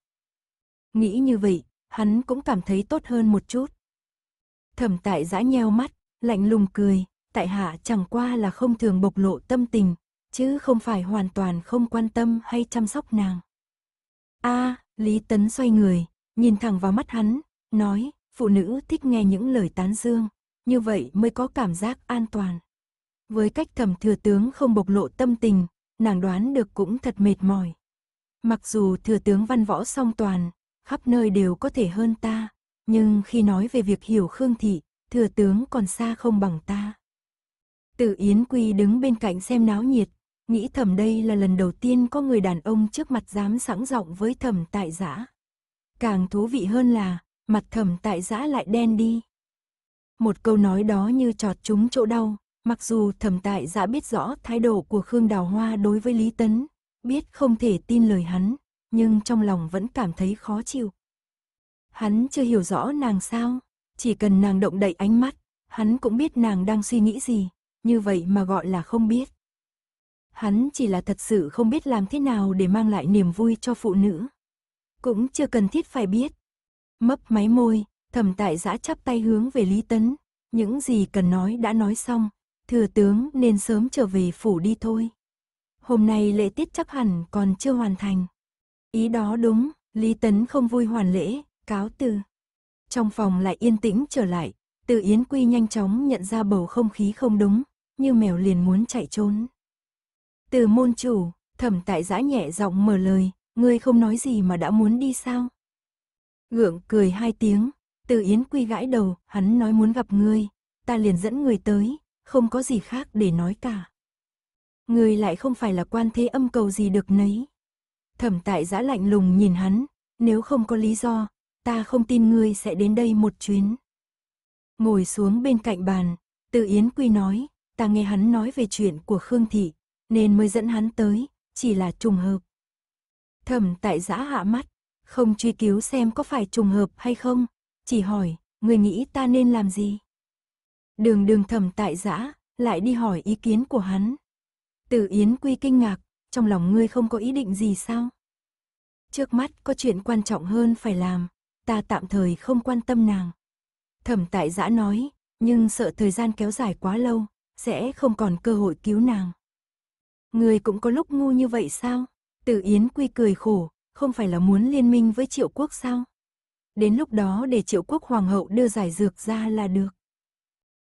Nghĩ như vậy, hắn cũng cảm thấy tốt hơn một chút. Thẩm tại giã nheo mắt, lạnh lùng cười, tại hạ chẳng qua là không thường bộc lộ tâm tình, chứ không phải hoàn toàn không quan tâm hay chăm sóc nàng. a Lý Tấn xoay người, nhìn thẳng vào mắt hắn, nói, phụ nữ thích nghe những lời tán dương, như vậy mới có cảm giác an toàn. Với cách thẩm thừa tướng không bộc lộ tâm tình, nàng đoán được cũng thật mệt mỏi. Mặc dù thừa tướng văn võ song toàn, khắp nơi đều có thể hơn ta, nhưng khi nói về việc hiểu Khương Thị, thừa tướng còn xa không bằng ta. Tử Yến Quy đứng bên cạnh xem náo nhiệt, nghĩ thầm đây là lần đầu tiên có người đàn ông trước mặt dám sẵn giọng với thầm tại giã. Càng thú vị hơn là, mặt thẩm tại giã lại đen đi. Một câu nói đó như trọt trúng chỗ đau, mặc dù thẩm tại giã biết rõ thái độ của Khương Đào Hoa đối với Lý Tấn, biết không thể tin lời hắn, nhưng trong lòng vẫn cảm thấy khó chịu. Hắn chưa hiểu rõ nàng sao, chỉ cần nàng động đậy ánh mắt, hắn cũng biết nàng đang suy nghĩ gì, như vậy mà gọi là không biết. Hắn chỉ là thật sự không biết làm thế nào để mang lại niềm vui cho phụ nữ cũng chưa cần thiết phải biết. Mấp máy môi, thẩm tại giã chắp tay hướng về Lý Tấn, những gì cần nói đã nói xong, thừa tướng nên sớm trở về phủ đi thôi. Hôm nay lễ tiết chắc hẳn còn chưa hoàn thành. Ý đó đúng, Lý Tấn không vui hoàn lễ, cáo từ. Trong phòng lại yên tĩnh trở lại, từ Yến Quy nhanh chóng nhận ra bầu không khí không đúng, như mèo liền muốn chạy trốn. Từ môn chủ, thẩm tại giã nhẹ giọng mở lời, ngươi không nói gì mà đã muốn đi sao? Gượng cười hai tiếng, từ Yến Quy gãi đầu, hắn nói muốn gặp ngươi, ta liền dẫn người tới, không có gì khác để nói cả. Ngươi lại không phải là quan thế âm cầu gì được nấy. Thẩm tại giã lạnh lùng nhìn hắn, nếu không có lý do, ta không tin ngươi sẽ đến đây một chuyến. Ngồi xuống bên cạnh bàn, từ Yến Quy nói, ta nghe hắn nói về chuyện của Khương Thị, nên mới dẫn hắn tới, chỉ là trùng hợp. Thẩm tại giã hạ mắt, không truy cứu xem có phải trùng hợp hay không, chỉ hỏi, người nghĩ ta nên làm gì? Đường đường thẩm tại giã, lại đi hỏi ý kiến của hắn. Tử Yến Quy kinh ngạc, trong lòng ngươi không có ý định gì sao? Trước mắt có chuyện quan trọng hơn phải làm, ta tạm thời không quan tâm nàng. Thẩm tại giã nói, nhưng sợ thời gian kéo dài quá lâu, sẽ không còn cơ hội cứu nàng. Ngươi cũng có lúc ngu như vậy sao? Từ Yến Quy cười khổ, không phải là muốn liên minh với triệu quốc sao? Đến lúc đó để triệu quốc hoàng hậu đưa giải dược ra là được.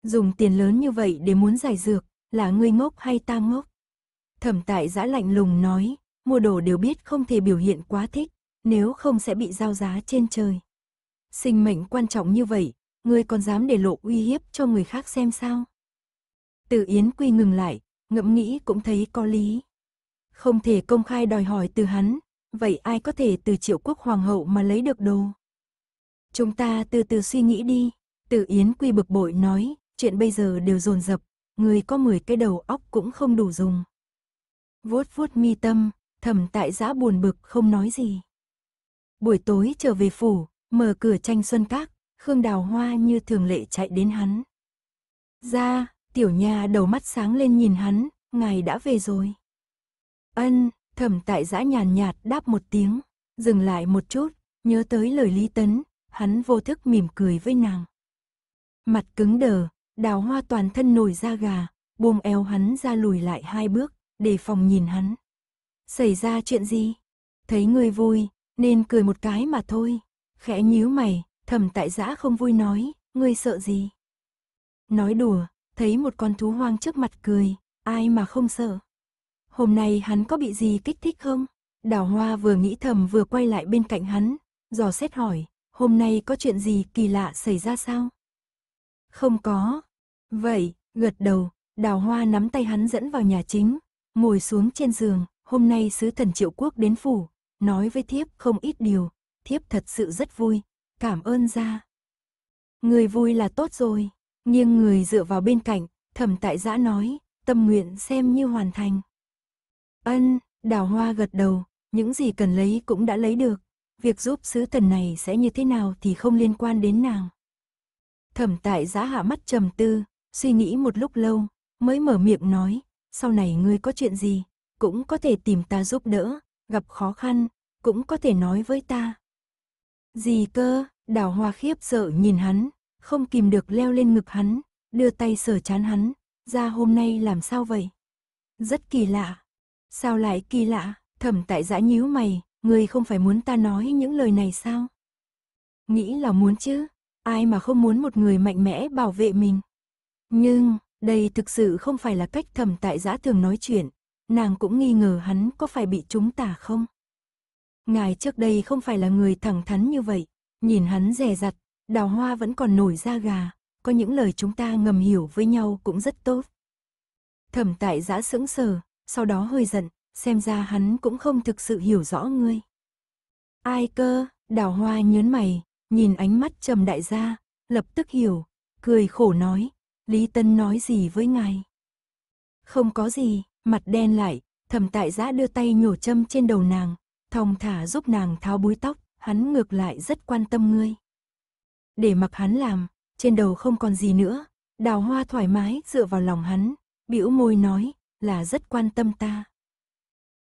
Dùng tiền lớn như vậy để muốn giải dược, là ngươi ngốc hay ta ngốc? Thẩm tại giã lạnh lùng nói, mua đồ đều biết không thể biểu hiện quá thích, nếu không sẽ bị giao giá trên trời. Sinh mệnh quan trọng như vậy, ngươi còn dám để lộ uy hiếp cho người khác xem sao? Từ Yến Quy ngừng lại, ngẫm nghĩ cũng thấy có lý không thể công khai đòi hỏi từ hắn, vậy ai có thể từ triệu quốc hoàng hậu mà lấy được đồ? Chúng ta từ từ suy nghĩ đi, Từ Yến Quy bực bội nói, chuyện bây giờ đều dồn dập, người có 10 cái đầu óc cũng không đủ dùng. Vuốt vuốt mi tâm, thầm tại giã buồn bực không nói gì. Buổi tối trở về phủ, mở cửa tranh xuân các, Khương Đào Hoa như thường lệ chạy đến hắn. Ra, tiểu nhà đầu mắt sáng lên nhìn hắn, ngài đã về rồi. Ân, thẩm tại giã nhàn nhạt đáp một tiếng, dừng lại một chút, nhớ tới lời Lý Tấn, hắn vô thức mỉm cười với nàng. Mặt cứng đờ, đào hoa toàn thân nổi da gà, buông eo hắn ra lùi lại hai bước, để phòng nhìn hắn. Xảy ra chuyện gì? Thấy người vui, nên cười một cái mà thôi. Khẽ nhíu mày, thẩm tại giã không vui nói, ngươi sợ gì? Nói đùa, thấy một con thú hoang trước mặt cười, ai mà không sợ hôm nay hắn có bị gì kích thích không? Đào Hoa vừa nghĩ thầm vừa quay lại bên cạnh hắn, dò xét hỏi, hôm nay có chuyện gì kỳ lạ xảy ra sao? Không có. Vậy, gật đầu, Đào Hoa nắm tay hắn dẫn vào nhà chính, ngồi xuống trên giường, hôm nay sứ thần triệu quốc đến phủ, nói với thiếp không ít điều, thiếp thật sự rất vui, cảm ơn ra. Người vui là tốt rồi, nhưng người dựa vào bên cạnh, thẩm tại giã nói, tâm nguyện xem như hoàn thành. Ân, đào hoa gật đầu, những gì cần lấy cũng đã lấy được. Việc giúp sứ tần này sẽ như thế nào thì không liên quan đến nàng. Thẩm tại giá hạ mắt trầm tư, suy nghĩ một lúc lâu, mới mở miệng nói, sau này ngươi có chuyện gì, cũng có thể tìm ta giúp đỡ, gặp khó khăn, cũng có thể nói với ta. Gì cơ, đào hoa khiếp sợ nhìn hắn, không kìm được leo lên ngực hắn, đưa tay sờ chán hắn, ra hôm nay làm sao vậy? Rất kỳ lạ, Sao lại kỳ lạ, thẩm tại giã nhíu mày, người không phải muốn ta nói những lời này sao? Nghĩ là muốn chứ, ai mà không muốn một người mạnh mẽ bảo vệ mình. Nhưng, đây thực sự không phải là cách thẩm tại giã thường nói chuyện, nàng cũng nghi ngờ hắn có phải bị chúng tả không. Ngài trước đây không phải là người thẳng thắn như vậy, nhìn hắn rè rặt, đào hoa vẫn còn nổi da gà, có những lời chúng ta ngầm hiểu với nhau cũng rất tốt. Thẩm tại giã sững sờ, sau đó hơi giận, xem ra hắn cũng không thực sự hiểu rõ ngươi. Ai cơ, đào hoa nhớn mày, nhìn ánh mắt trầm đại gia, lập tức hiểu, cười khổ nói, Lý Tân nói gì với ngài? Không có gì, mặt đen lại, thầm tại giã đưa tay nhổ châm trên đầu nàng, thong thả giúp nàng tháo búi tóc, hắn ngược lại rất quan tâm ngươi. Để mặc hắn làm, trên đầu không còn gì nữa, đào hoa thoải mái dựa vào lòng hắn, bĩu môi nói, là rất quan tâm ta.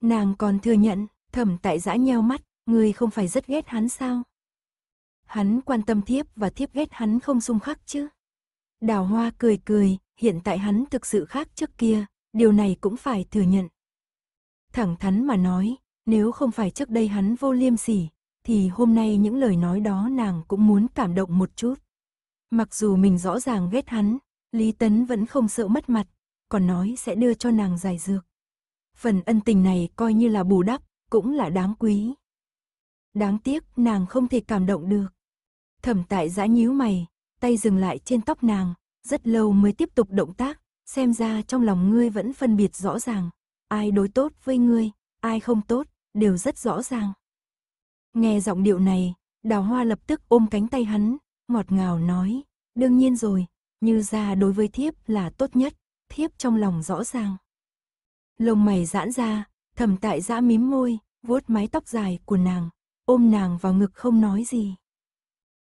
Nàng còn thừa nhận, thẩm tại giã nheo mắt, người không phải rất ghét hắn sao? Hắn quan tâm thiếp và thiếp ghét hắn không xung khắc chứ? Đào hoa cười cười, hiện tại hắn thực sự khác trước kia, điều này cũng phải thừa nhận. Thẳng thắn mà nói, nếu không phải trước đây hắn vô liêm sỉ, thì hôm nay những lời nói đó nàng cũng muốn cảm động một chút. Mặc dù mình rõ ràng ghét hắn, Lý Tấn vẫn không sợ mất mặt, còn nói sẽ đưa cho nàng giải dược. Phần ân tình này coi như là bù đắp, cũng là đáng quý. Đáng tiếc nàng không thể cảm động được. Thẩm tại giã nhíu mày, tay dừng lại trên tóc nàng, rất lâu mới tiếp tục động tác, xem ra trong lòng ngươi vẫn phân biệt rõ ràng, ai đối tốt với ngươi, ai không tốt, đều rất rõ ràng. Nghe giọng điệu này, đào hoa lập tức ôm cánh tay hắn, ngọt ngào nói, đương nhiên rồi, như ra đối với thiếp là tốt nhất thiếp trong lòng rõ ràng. Lông mày giãn ra, thầm tại giã mím môi, vuốt mái tóc dài của nàng, ôm nàng vào ngực không nói gì.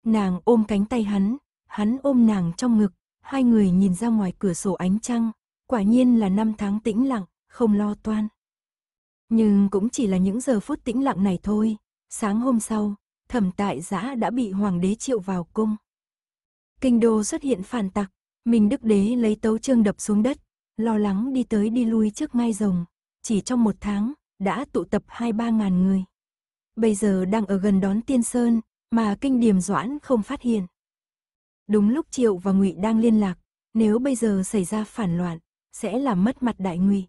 Nàng ôm cánh tay hắn, hắn ôm nàng trong ngực, hai người nhìn ra ngoài cửa sổ ánh trăng, quả nhiên là năm tháng tĩnh lặng, không lo toan. Nhưng cũng chỉ là những giờ phút tĩnh lặng này thôi, sáng hôm sau, thẩm tại giã đã bị hoàng đế triệu vào cung. Kinh đô xuất hiện phản tặc, Minh Đức Đế lấy tấu chương đập xuống đất, lo lắng đi tới đi lui trước mai rồng, chỉ trong một tháng, đã tụ tập hai ba ngàn người. Bây giờ đang ở gần đón Tiên Sơn, mà kinh điểm doãn không phát hiện. Đúng lúc Triệu và Ngụy đang liên lạc, nếu bây giờ xảy ra phản loạn, sẽ làm mất mặt đại ngụy.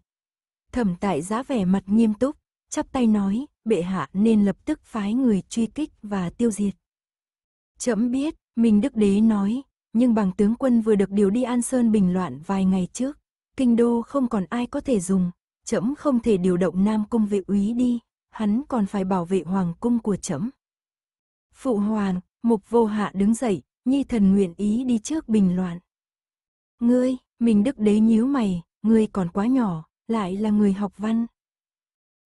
Thẩm tại giá vẻ mặt nghiêm túc, chắp tay nói, bệ hạ nên lập tức phái người truy kích và tiêu diệt. Chậm biết, Minh Đức Đế nói, nhưng bằng tướng quân vừa được điều đi An Sơn bình loạn vài ngày trước, kinh đô không còn ai có thể dùng, trẫm không thể điều động Nam cung vệ úy đi, hắn còn phải bảo vệ hoàng cung của trẫm. Phụ hoàng, Mục Vô Hạ đứng dậy, nhi thần nguyện ý đi trước bình loạn. Ngươi, mình đức đế nhíu mày, ngươi còn quá nhỏ, lại là người học văn.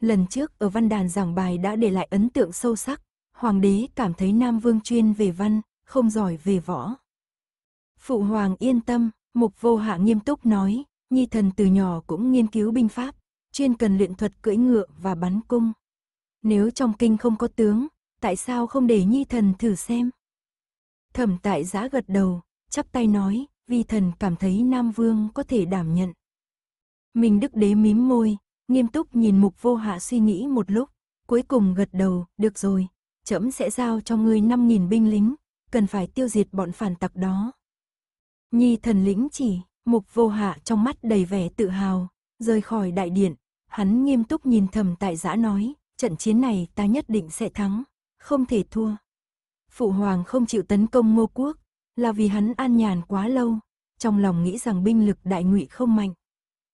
Lần trước ở văn đàn giảng bài đã để lại ấn tượng sâu sắc, hoàng đế cảm thấy Nam Vương chuyên về văn, không giỏi về võ. Phụ hoàng yên tâm, mục vô hạ nghiêm túc nói, nhi thần từ nhỏ cũng nghiên cứu binh pháp, chuyên cần luyện thuật cưỡi ngựa và bắn cung. Nếu trong kinh không có tướng, tại sao không để nhi thần thử xem? Thẩm tại giã gật đầu, chắp tay nói, vi thần cảm thấy Nam Vương có thể đảm nhận. Mình đức đế mím môi, nghiêm túc nhìn mục vô hạ suy nghĩ một lúc, cuối cùng gật đầu, được rồi, trẫm sẽ giao cho ngươi 5.000 binh lính, cần phải tiêu diệt bọn phản tặc đó. Nhi thần lĩnh chỉ, mục vô hạ trong mắt đầy vẻ tự hào, rời khỏi đại điện, hắn nghiêm túc nhìn thầm tại giã nói, trận chiến này ta nhất định sẽ thắng, không thể thua. Phụ hoàng không chịu tấn công ngô quốc, là vì hắn an nhàn quá lâu, trong lòng nghĩ rằng binh lực đại ngụy không mạnh.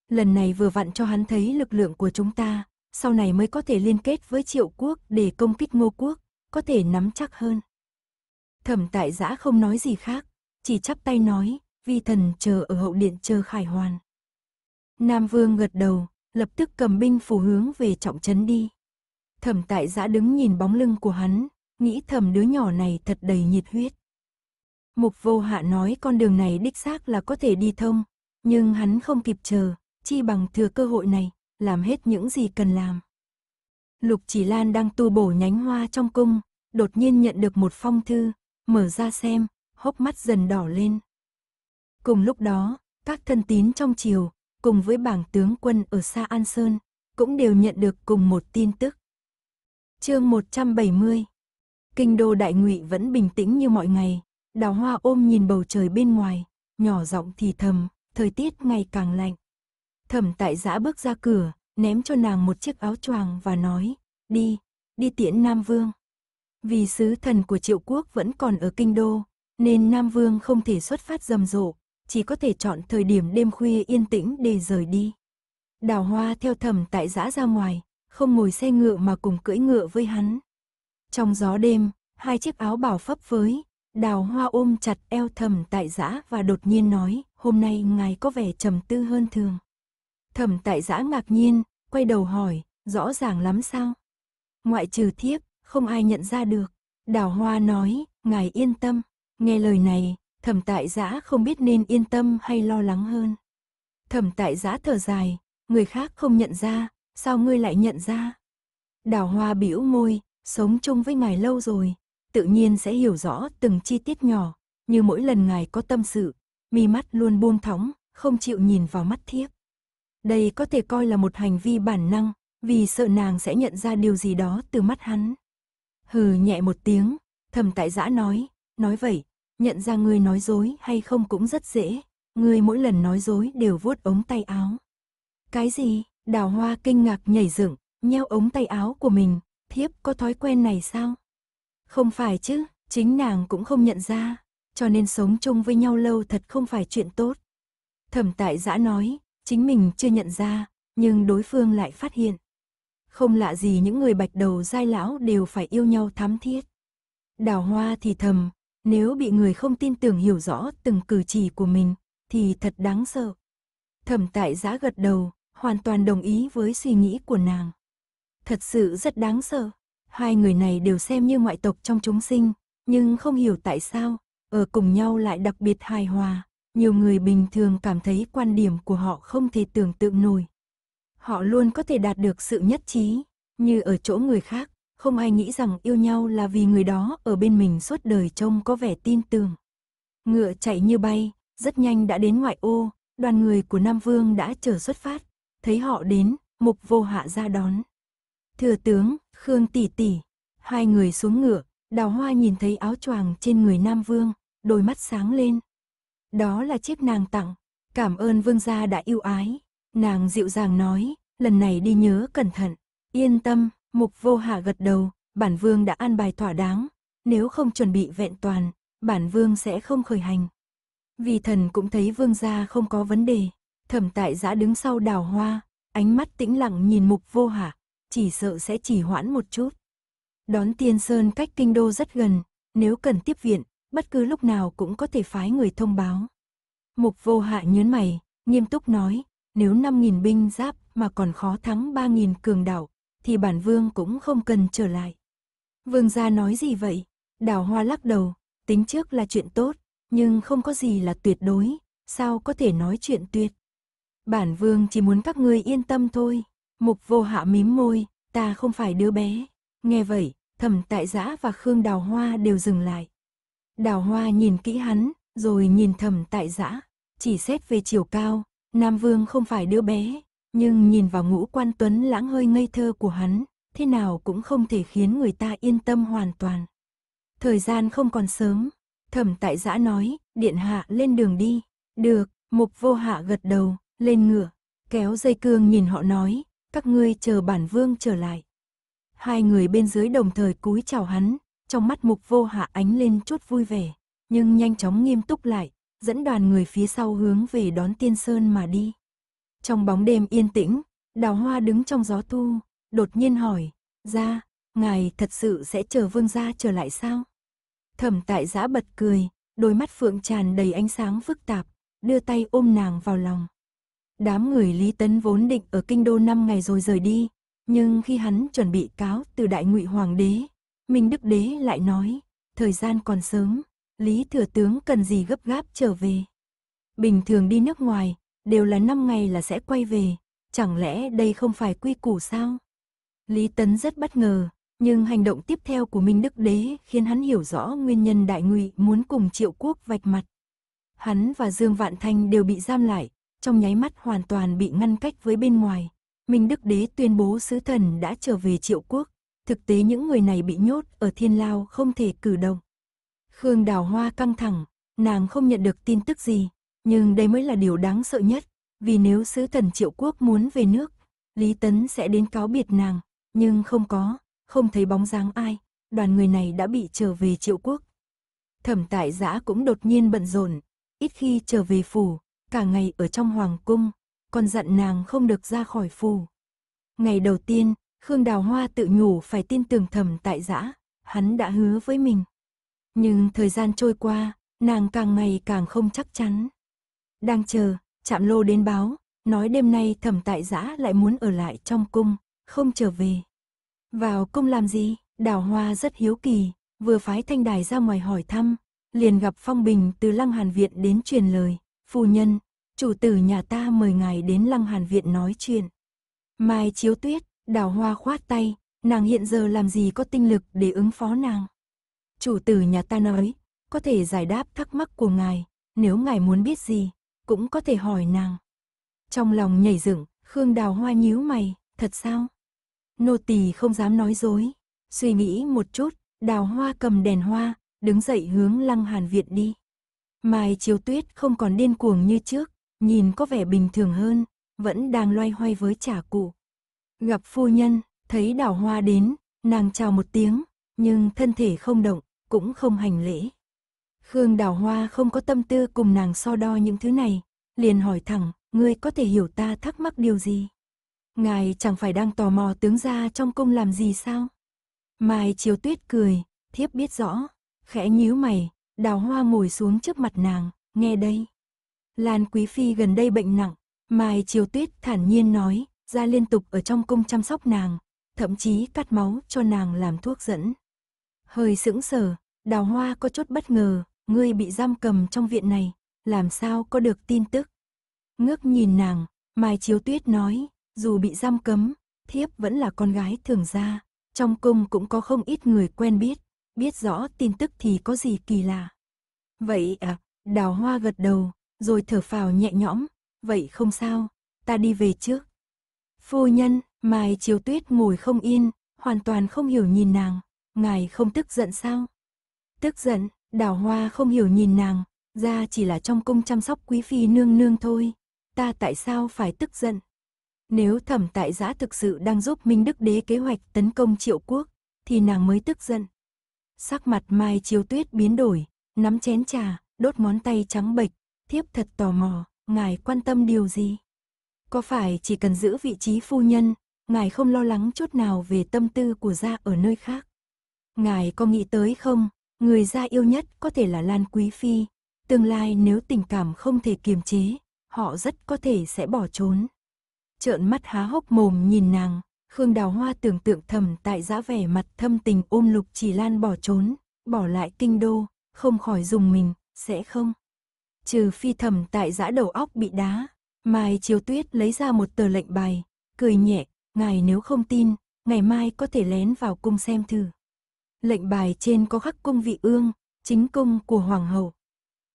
Lần này vừa vặn cho hắn thấy lực lượng của chúng ta, sau này mới có thể liên kết với triệu quốc để công kích ngô quốc, có thể nắm chắc hơn. Thẩm tại giã không nói gì khác, chỉ chắp tay nói, vi thần chờ ở hậu điện chờ khải hoàn. Nam Vương gật đầu, lập tức cầm binh phù hướng về trọng trấn đi. Thẩm tại giã đứng nhìn bóng lưng của hắn, nghĩ thầm đứa nhỏ này thật đầy nhiệt huyết. Mục vô hạ nói con đường này đích xác là có thể đi thông, nhưng hắn không kịp chờ, chi bằng thừa cơ hội này, làm hết những gì cần làm. Lục chỉ lan đang tu bổ nhánh hoa trong cung, đột nhiên nhận được một phong thư, mở ra xem, hốc mắt dần đỏ lên. Cùng lúc đó, các thân tín trong triều, cùng với bảng tướng quân ở xa An Sơn, cũng đều nhận được cùng một tin tức. Chương 170. Kinh đô Đại Ngụy vẫn bình tĩnh như mọi ngày, Đào Hoa ôm nhìn bầu trời bên ngoài, nhỏ giọng thì thầm, thời tiết ngày càng lạnh. Thẩm Tại Giã bước ra cửa, ném cho nàng một chiếc áo choàng và nói: "Đi, đi tiễn Nam Vương." Vì sứ thần của Triệu Quốc vẫn còn ở kinh đô, nên Nam Vương không thể xuất phát rầm rộ, chỉ có thể chọn thời điểm đêm khuya yên tĩnh để rời đi. Đào hoa theo thầm tại giã ra ngoài, không ngồi xe ngựa mà cùng cưỡi ngựa với hắn. Trong gió đêm, hai chiếc áo bảo phấp với đào hoa ôm chặt eo thầm tại giã và đột nhiên nói, hôm nay ngài có vẻ trầm tư hơn thường. Thầm tại giã ngạc nhiên, quay đầu hỏi, rõ ràng lắm sao? Ngoại trừ thiếp, không ai nhận ra được. Đào hoa nói, ngài yên tâm, nghe lời này, thẩm tại giã không biết nên yên tâm hay lo lắng hơn. Thẩm tại giã thở dài, người khác không nhận ra, sao ngươi lại nhận ra? Đào hoa bĩu môi, sống chung với ngài lâu rồi, tự nhiên sẽ hiểu rõ từng chi tiết nhỏ, như mỗi lần ngài có tâm sự, mi mắt luôn buông thóng, không chịu nhìn vào mắt thiếp. Đây có thể coi là một hành vi bản năng, vì sợ nàng sẽ nhận ra điều gì đó từ mắt hắn. Hừ nhẹ một tiếng, Thẩm tại giã nói, nói vậy, nhận ra ngươi nói dối hay không cũng rất dễ, ngươi mỗi lần nói dối đều vuốt ống tay áo. Cái gì? Đào hoa kinh ngạc nhảy dựng, nheo ống tay áo của mình, thiếp có thói quen này sao? Không phải chứ, chính nàng cũng không nhận ra, cho nên sống chung với nhau lâu thật không phải chuyện tốt. Thẩm tại giã nói, chính mình chưa nhận ra, nhưng đối phương lại phát hiện. Không lạ gì những người bạch đầu dai lão đều phải yêu nhau thắm thiết. Đào hoa thì thầm, nếu bị người không tin tưởng hiểu rõ từng cử chỉ của mình, thì thật đáng sợ. Thẩm tại giã gật đầu, hoàn toàn đồng ý với suy nghĩ của nàng. Thật sự rất đáng sợ. Hai người này đều xem như ngoại tộc trong chúng sinh, nhưng không hiểu tại sao, ở cùng nhau lại đặc biệt hài hòa. Nhiều người bình thường cảm thấy quan điểm của họ không thể tưởng tượng nổi. Họ luôn có thể đạt được sự nhất trí, như ở chỗ người khác, không ai nghĩ rằng yêu nhau là vì người đó ở bên mình suốt đời trông có vẻ tin tưởng. Ngựa chạy như bay, rất nhanh đã đến ngoại ô, đoàn người của Nam Vương đã chờ xuất phát. Thấy họ đến, mục vô hạ ra đón. Thừa tướng, Khương tỷ tỷ, hai người xuống ngựa, đào hoa nhìn thấy áo choàng trên người Nam Vương, đôi mắt sáng lên. Đó là chiếc nàng tặng, cảm ơn vương gia đã yêu ái. Nàng dịu dàng nói, lần này đi nhớ cẩn thận, yên tâm, Mục vô hà gật đầu, bản vương đã an bài thỏa đáng, nếu không chuẩn bị vẹn toàn, bản vương sẽ không khởi hành. Vì thần cũng thấy vương gia không có vấn đề, thẩm tại giã đứng sau đào hoa, ánh mắt tĩnh lặng nhìn mục vô hà, chỉ sợ sẽ chỉ hoãn một chút. Đón tiên sơn cách kinh đô rất gần, nếu cần tiếp viện, bất cứ lúc nào cũng có thể phái người thông báo. Mục vô hạ nhớn mày, nghiêm túc nói, nếu 5.000 binh giáp mà còn khó thắng 3.000 cường đảo thì bản vương cũng không cần trở lại. Vương gia nói gì vậy? Đào hoa lắc đầu, tính trước là chuyện tốt, nhưng không có gì là tuyệt đối, sao có thể nói chuyện tuyệt. Bản vương chỉ muốn các ngươi yên tâm thôi. Mục vô hạ mím môi, ta không phải đứa bé. Nghe vậy, thẩm tại giã và Khương Đào Hoa đều dừng lại. Đào Hoa nhìn kỹ hắn, rồi nhìn thẩm tại giã. Chỉ xét về chiều cao, Nam Vương không phải đứa bé, nhưng nhìn vào ngũ quan tuấn lãng hơi ngây thơ của hắn, thế nào cũng không thể khiến người ta yên tâm hoàn toàn. Thời gian không còn sớm, thẩm tại giã nói, điện hạ lên đường đi. Được, mục vô hạ gật đầu, lên ngựa, kéo dây cương nhìn họ nói, các ngươi chờ bản vương trở lại. Hai người bên dưới đồng thời cúi chào hắn, trong mắt mục vô hạ ánh lên chút vui vẻ, nhưng nhanh chóng nghiêm túc lại, dẫn đoàn người phía sau hướng về đón tiên sơn mà đi. Trong bóng đêm yên tĩnh, đào hoa đứng trong gió thu đột nhiên hỏi, ra, ngài thật sự sẽ chờ vương gia trở lại sao? Thẩm tại giã bật cười, đôi mắt phượng tràn đầy ánh sáng phức tạp, đưa tay ôm nàng vào lòng. Đám người Lý Tấn vốn định ở kinh đô năm ngày rồi rời đi, nhưng khi hắn chuẩn bị cáo từ đại ngụy hoàng đế, Minh Đức Đế lại nói, thời gian còn sớm, Lý Thừa Tướng cần gì gấp gáp trở về. Bình thường đi nước ngoài, đều là 5 ngày là sẽ quay về, chẳng lẽ đây không phải quy củ sao? Lý Tấn rất bất ngờ, nhưng hành động tiếp theo của Minh Đức Đế khiến hắn hiểu rõ nguyên nhân đại ngụy muốn cùng Triệu Quốc vạch mặt. Hắn và Dương Vạn Thanh đều bị giam lại, trong nháy mắt hoàn toàn bị ngăn cách với bên ngoài. Minh Đức Đế tuyên bố sứ thần đã trở về Triệu Quốc, thực tế những người này bị nhốt ở thiên lao không thể cử động. Khương Đào Hoa căng thẳng, nàng không nhận được tin tức gì, nhưng đây mới là điều đáng sợ nhất, vì nếu sứ thần triệu quốc muốn về nước, Lý Tấn sẽ đến cáo biệt nàng, nhưng không có, không thấy bóng dáng ai, đoàn người này đã bị trở về triệu quốc. Thẩm tại giã cũng đột nhiên bận rộn, ít khi trở về phủ, cả ngày ở trong hoàng cung, còn dặn nàng không được ra khỏi phủ. Ngày đầu tiên, Khương Đào Hoa tự nhủ phải tin tưởng thẩm tại giã, hắn đã hứa với mình. Nhưng thời gian trôi qua, nàng càng ngày càng không chắc chắn. Đang chờ, chạm lô đến báo, nói đêm nay thẩm tại giã lại muốn ở lại trong cung, không trở về. Vào cung làm gì? Đào Hoa rất hiếu kỳ, vừa phái thanh đài ra ngoài hỏi thăm, liền gặp Phong Bình từ Lăng Hàn Viện đến truyền lời. Phu nhân, chủ tử nhà ta mời ngài đến Lăng Hàn Viện nói chuyện. Mai chiếu tuyết, đào hoa khoát tay, nàng hiện giờ làm gì có tinh lực để ứng phó nàng. Chủ tử nhà ta nói, có thể giải đáp thắc mắc của ngài, nếu ngài muốn biết gì, cũng có thể hỏi nàng. Trong lòng nhảy dựng, Khương Đào Hoa nhíu mày, thật sao? Nô tỳ không dám nói dối. Suy nghĩ một chút, Đào Hoa cầm đèn hoa, đứng dậy hướng Lăng Hàn Việt đi. Mai chiếu tuyết không còn điên cuồng như trước, nhìn có vẻ bình thường hơn, vẫn đang loay hoay với trả cụ. Gặp phu nhân, thấy Đào Hoa đến, nàng chào một tiếng, nhưng thân thể không động, cũng không hành lễ. Khương Đào Hoa không có tâm tư cùng nàng so đo những thứ này, liền hỏi thẳng, ngươi có thể hiểu ta thắc mắc điều gì? Ngài chẳng phải đang tò mò tướng gia trong cung làm gì sao? Mai Chiếu Tuyết cười, thiếp biết rõ, khẽ nhíu mày, Đào Hoa ngồi xuống trước mặt nàng, nghe đây. Lan Quý Phi gần đây bệnh nặng, Mai Chiếu Tuyết thản nhiên nói, ra liên tục ở trong cung chăm sóc nàng, thậm chí cắt máu cho nàng làm thuốc dẫn. Hơi sững sờ, Đào Hoa có chút bất ngờ, ngươi bị giam cầm trong viện này, làm sao có được tin tức. Ngước nhìn nàng, Mai Chiếu Tuyết nói, dù bị giam cấm, thiếp vẫn là con gái thường gia, trong cung cũng có không ít người quen biết, biết rõ tin tức thì có gì kỳ lạ. Vậy à, đào hoa gật đầu, rồi thở phào nhẹ nhõm, vậy không sao, ta đi về trước. Phu nhân, Mai Chiếu Tuyết ngồi không yên, hoàn toàn không hiểu nhìn nàng, ngài không tức giận sao? Tức giận, Đào hoa không hiểu nhìn nàng, ra chỉ là trong cung chăm sóc quý phi nương nương thôi. Ta tại sao phải tức giận? Nếu thẩm tại giã thực sự đang giúp Minh Đức Đế kế hoạch tấn công triệu quốc, thì nàng mới tức giận. Sắc mặt Mai Chiếu Tuyết biến đổi, nắm chén trà, đốt món tay trắng bệch, thiếp thật tò mò, ngài quan tâm điều gì? Có phải chỉ cần giữ vị trí phu nhân, ngài không lo lắng chút nào về tâm tư của gia ở nơi khác? Ngài có nghĩ tới không, Người ra yêu nhất có thể là Lan Quý Phi. Tương lai nếu tình cảm không thể kiềm chế, họ rất có thể sẽ bỏ trốn. Trợn mắt há hốc mồm nhìn nàng, Khương Đào Hoa tưởng tượng thầm tại giã vẻ mặt thâm tình ôm Lục Chỉ Lan bỏ trốn, bỏ lại kinh đô, không khỏi dùng mình, sẽ không. Trừ phi thầm tại giã đầu óc bị đá, Mai Chiếu Tuyết lấy ra một tờ lệnh bài, cười nhẹ, ngài nếu không tin, ngày mai có thể lén vào cung xem thử. Lệnh bài trên có khắc cung vị ương, chính cung của hoàng hậu.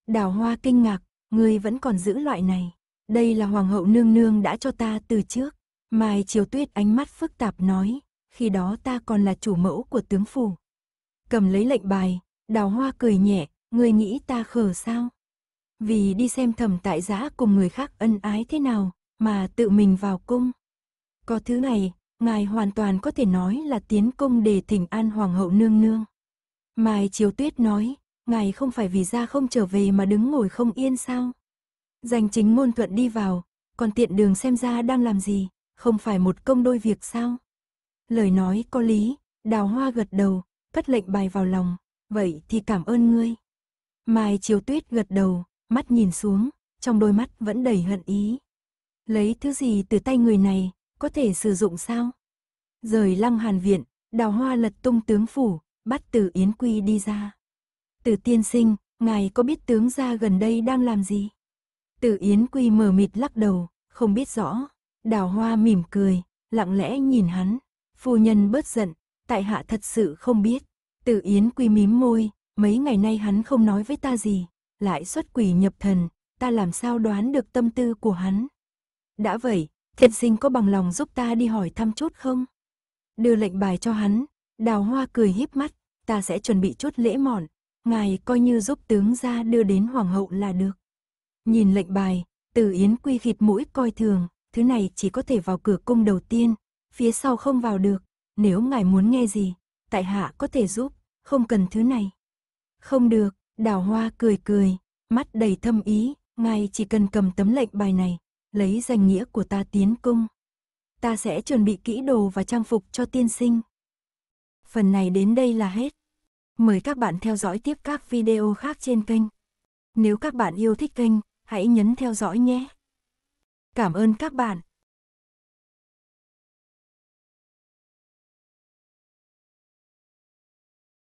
Đào hoa kinh ngạc, ngươi vẫn còn giữ loại này. Đây là hoàng hậu nương nương đã cho ta từ trước. Mai chiều tuyết ánh mắt phức tạp nói, khi đó ta còn là chủ mẫu của tướng phủ. Cầm lấy lệnh bài, đào hoa cười nhẹ, ngươi nghĩ ta khờ sao? Vì đi xem thẩm tại giá cùng người khác ân ái thế nào, mà tự mình vào cung. Có thứ này, ngài hoàn toàn có thể nói là tiến công để thỉnh an hoàng hậu nương nương. Mai Chiếu Tuyết nói, ngài không phải vì ra không trở về mà đứng ngồi không yên sao? Dành chính ngôn thuận đi vào, còn tiện đường xem ra đang làm gì, không phải một công đôi việc sao? Lời nói có lý, đào hoa gật đầu, cất lệnh bài vào lòng, vậy thì cảm ơn ngươi. Mai Chiếu Tuyết gật đầu, mắt nhìn xuống, trong đôi mắt vẫn đầy hận ý. Lấy thứ gì từ tay người này, có thể sử dụng sao? Rời lăng hàn viện, đào hoa lật tung tướng phủ, bắt từ Yến Quy đi ra. Từ tiên sinh, ngài có biết tướng gia gần đây đang làm gì? Từ Yến Quy mờ mịt lắc đầu, không biết rõ. Đào hoa mỉm cười, lặng lẽ nhìn hắn. Phu nhân bớt giận, tại hạ thật sự không biết. Từ Yến Quy mím môi, mấy ngày nay hắn không nói với ta gì. Lại xuất quỷ nhập thần, ta làm sao đoán được tâm tư của hắn. Đã vậy, Tiệt sinh có bằng lòng giúp ta đi hỏi thăm chút không? Đưa lệnh bài cho hắn, đào hoa cười híp mắt, ta sẽ chuẩn bị chút lễ mọn, ngài coi như giúp tướng ra đưa đến hoàng hậu là được. Nhìn lệnh bài, từ Yến Quy khịt mũi coi thường, thứ này chỉ có thể vào cửa cung đầu tiên, phía sau không vào được, nếu ngài muốn nghe gì, tại hạ có thể giúp, không cần thứ này. Không được, đào hoa cười cười, mắt đầy thâm ý, ngài chỉ cần cầm tấm lệnh bài này, lấy danh nghĩa của ta tiến cung. Ta sẽ chuẩn bị kỹ đồ và trang phục cho tiên sinh. Phần này đến đây là hết. Mời các bạn theo dõi tiếp các video khác trên kênh. Nếu các bạn yêu thích kênh, hãy nhấn theo dõi nhé. Cảm ơn các bạn.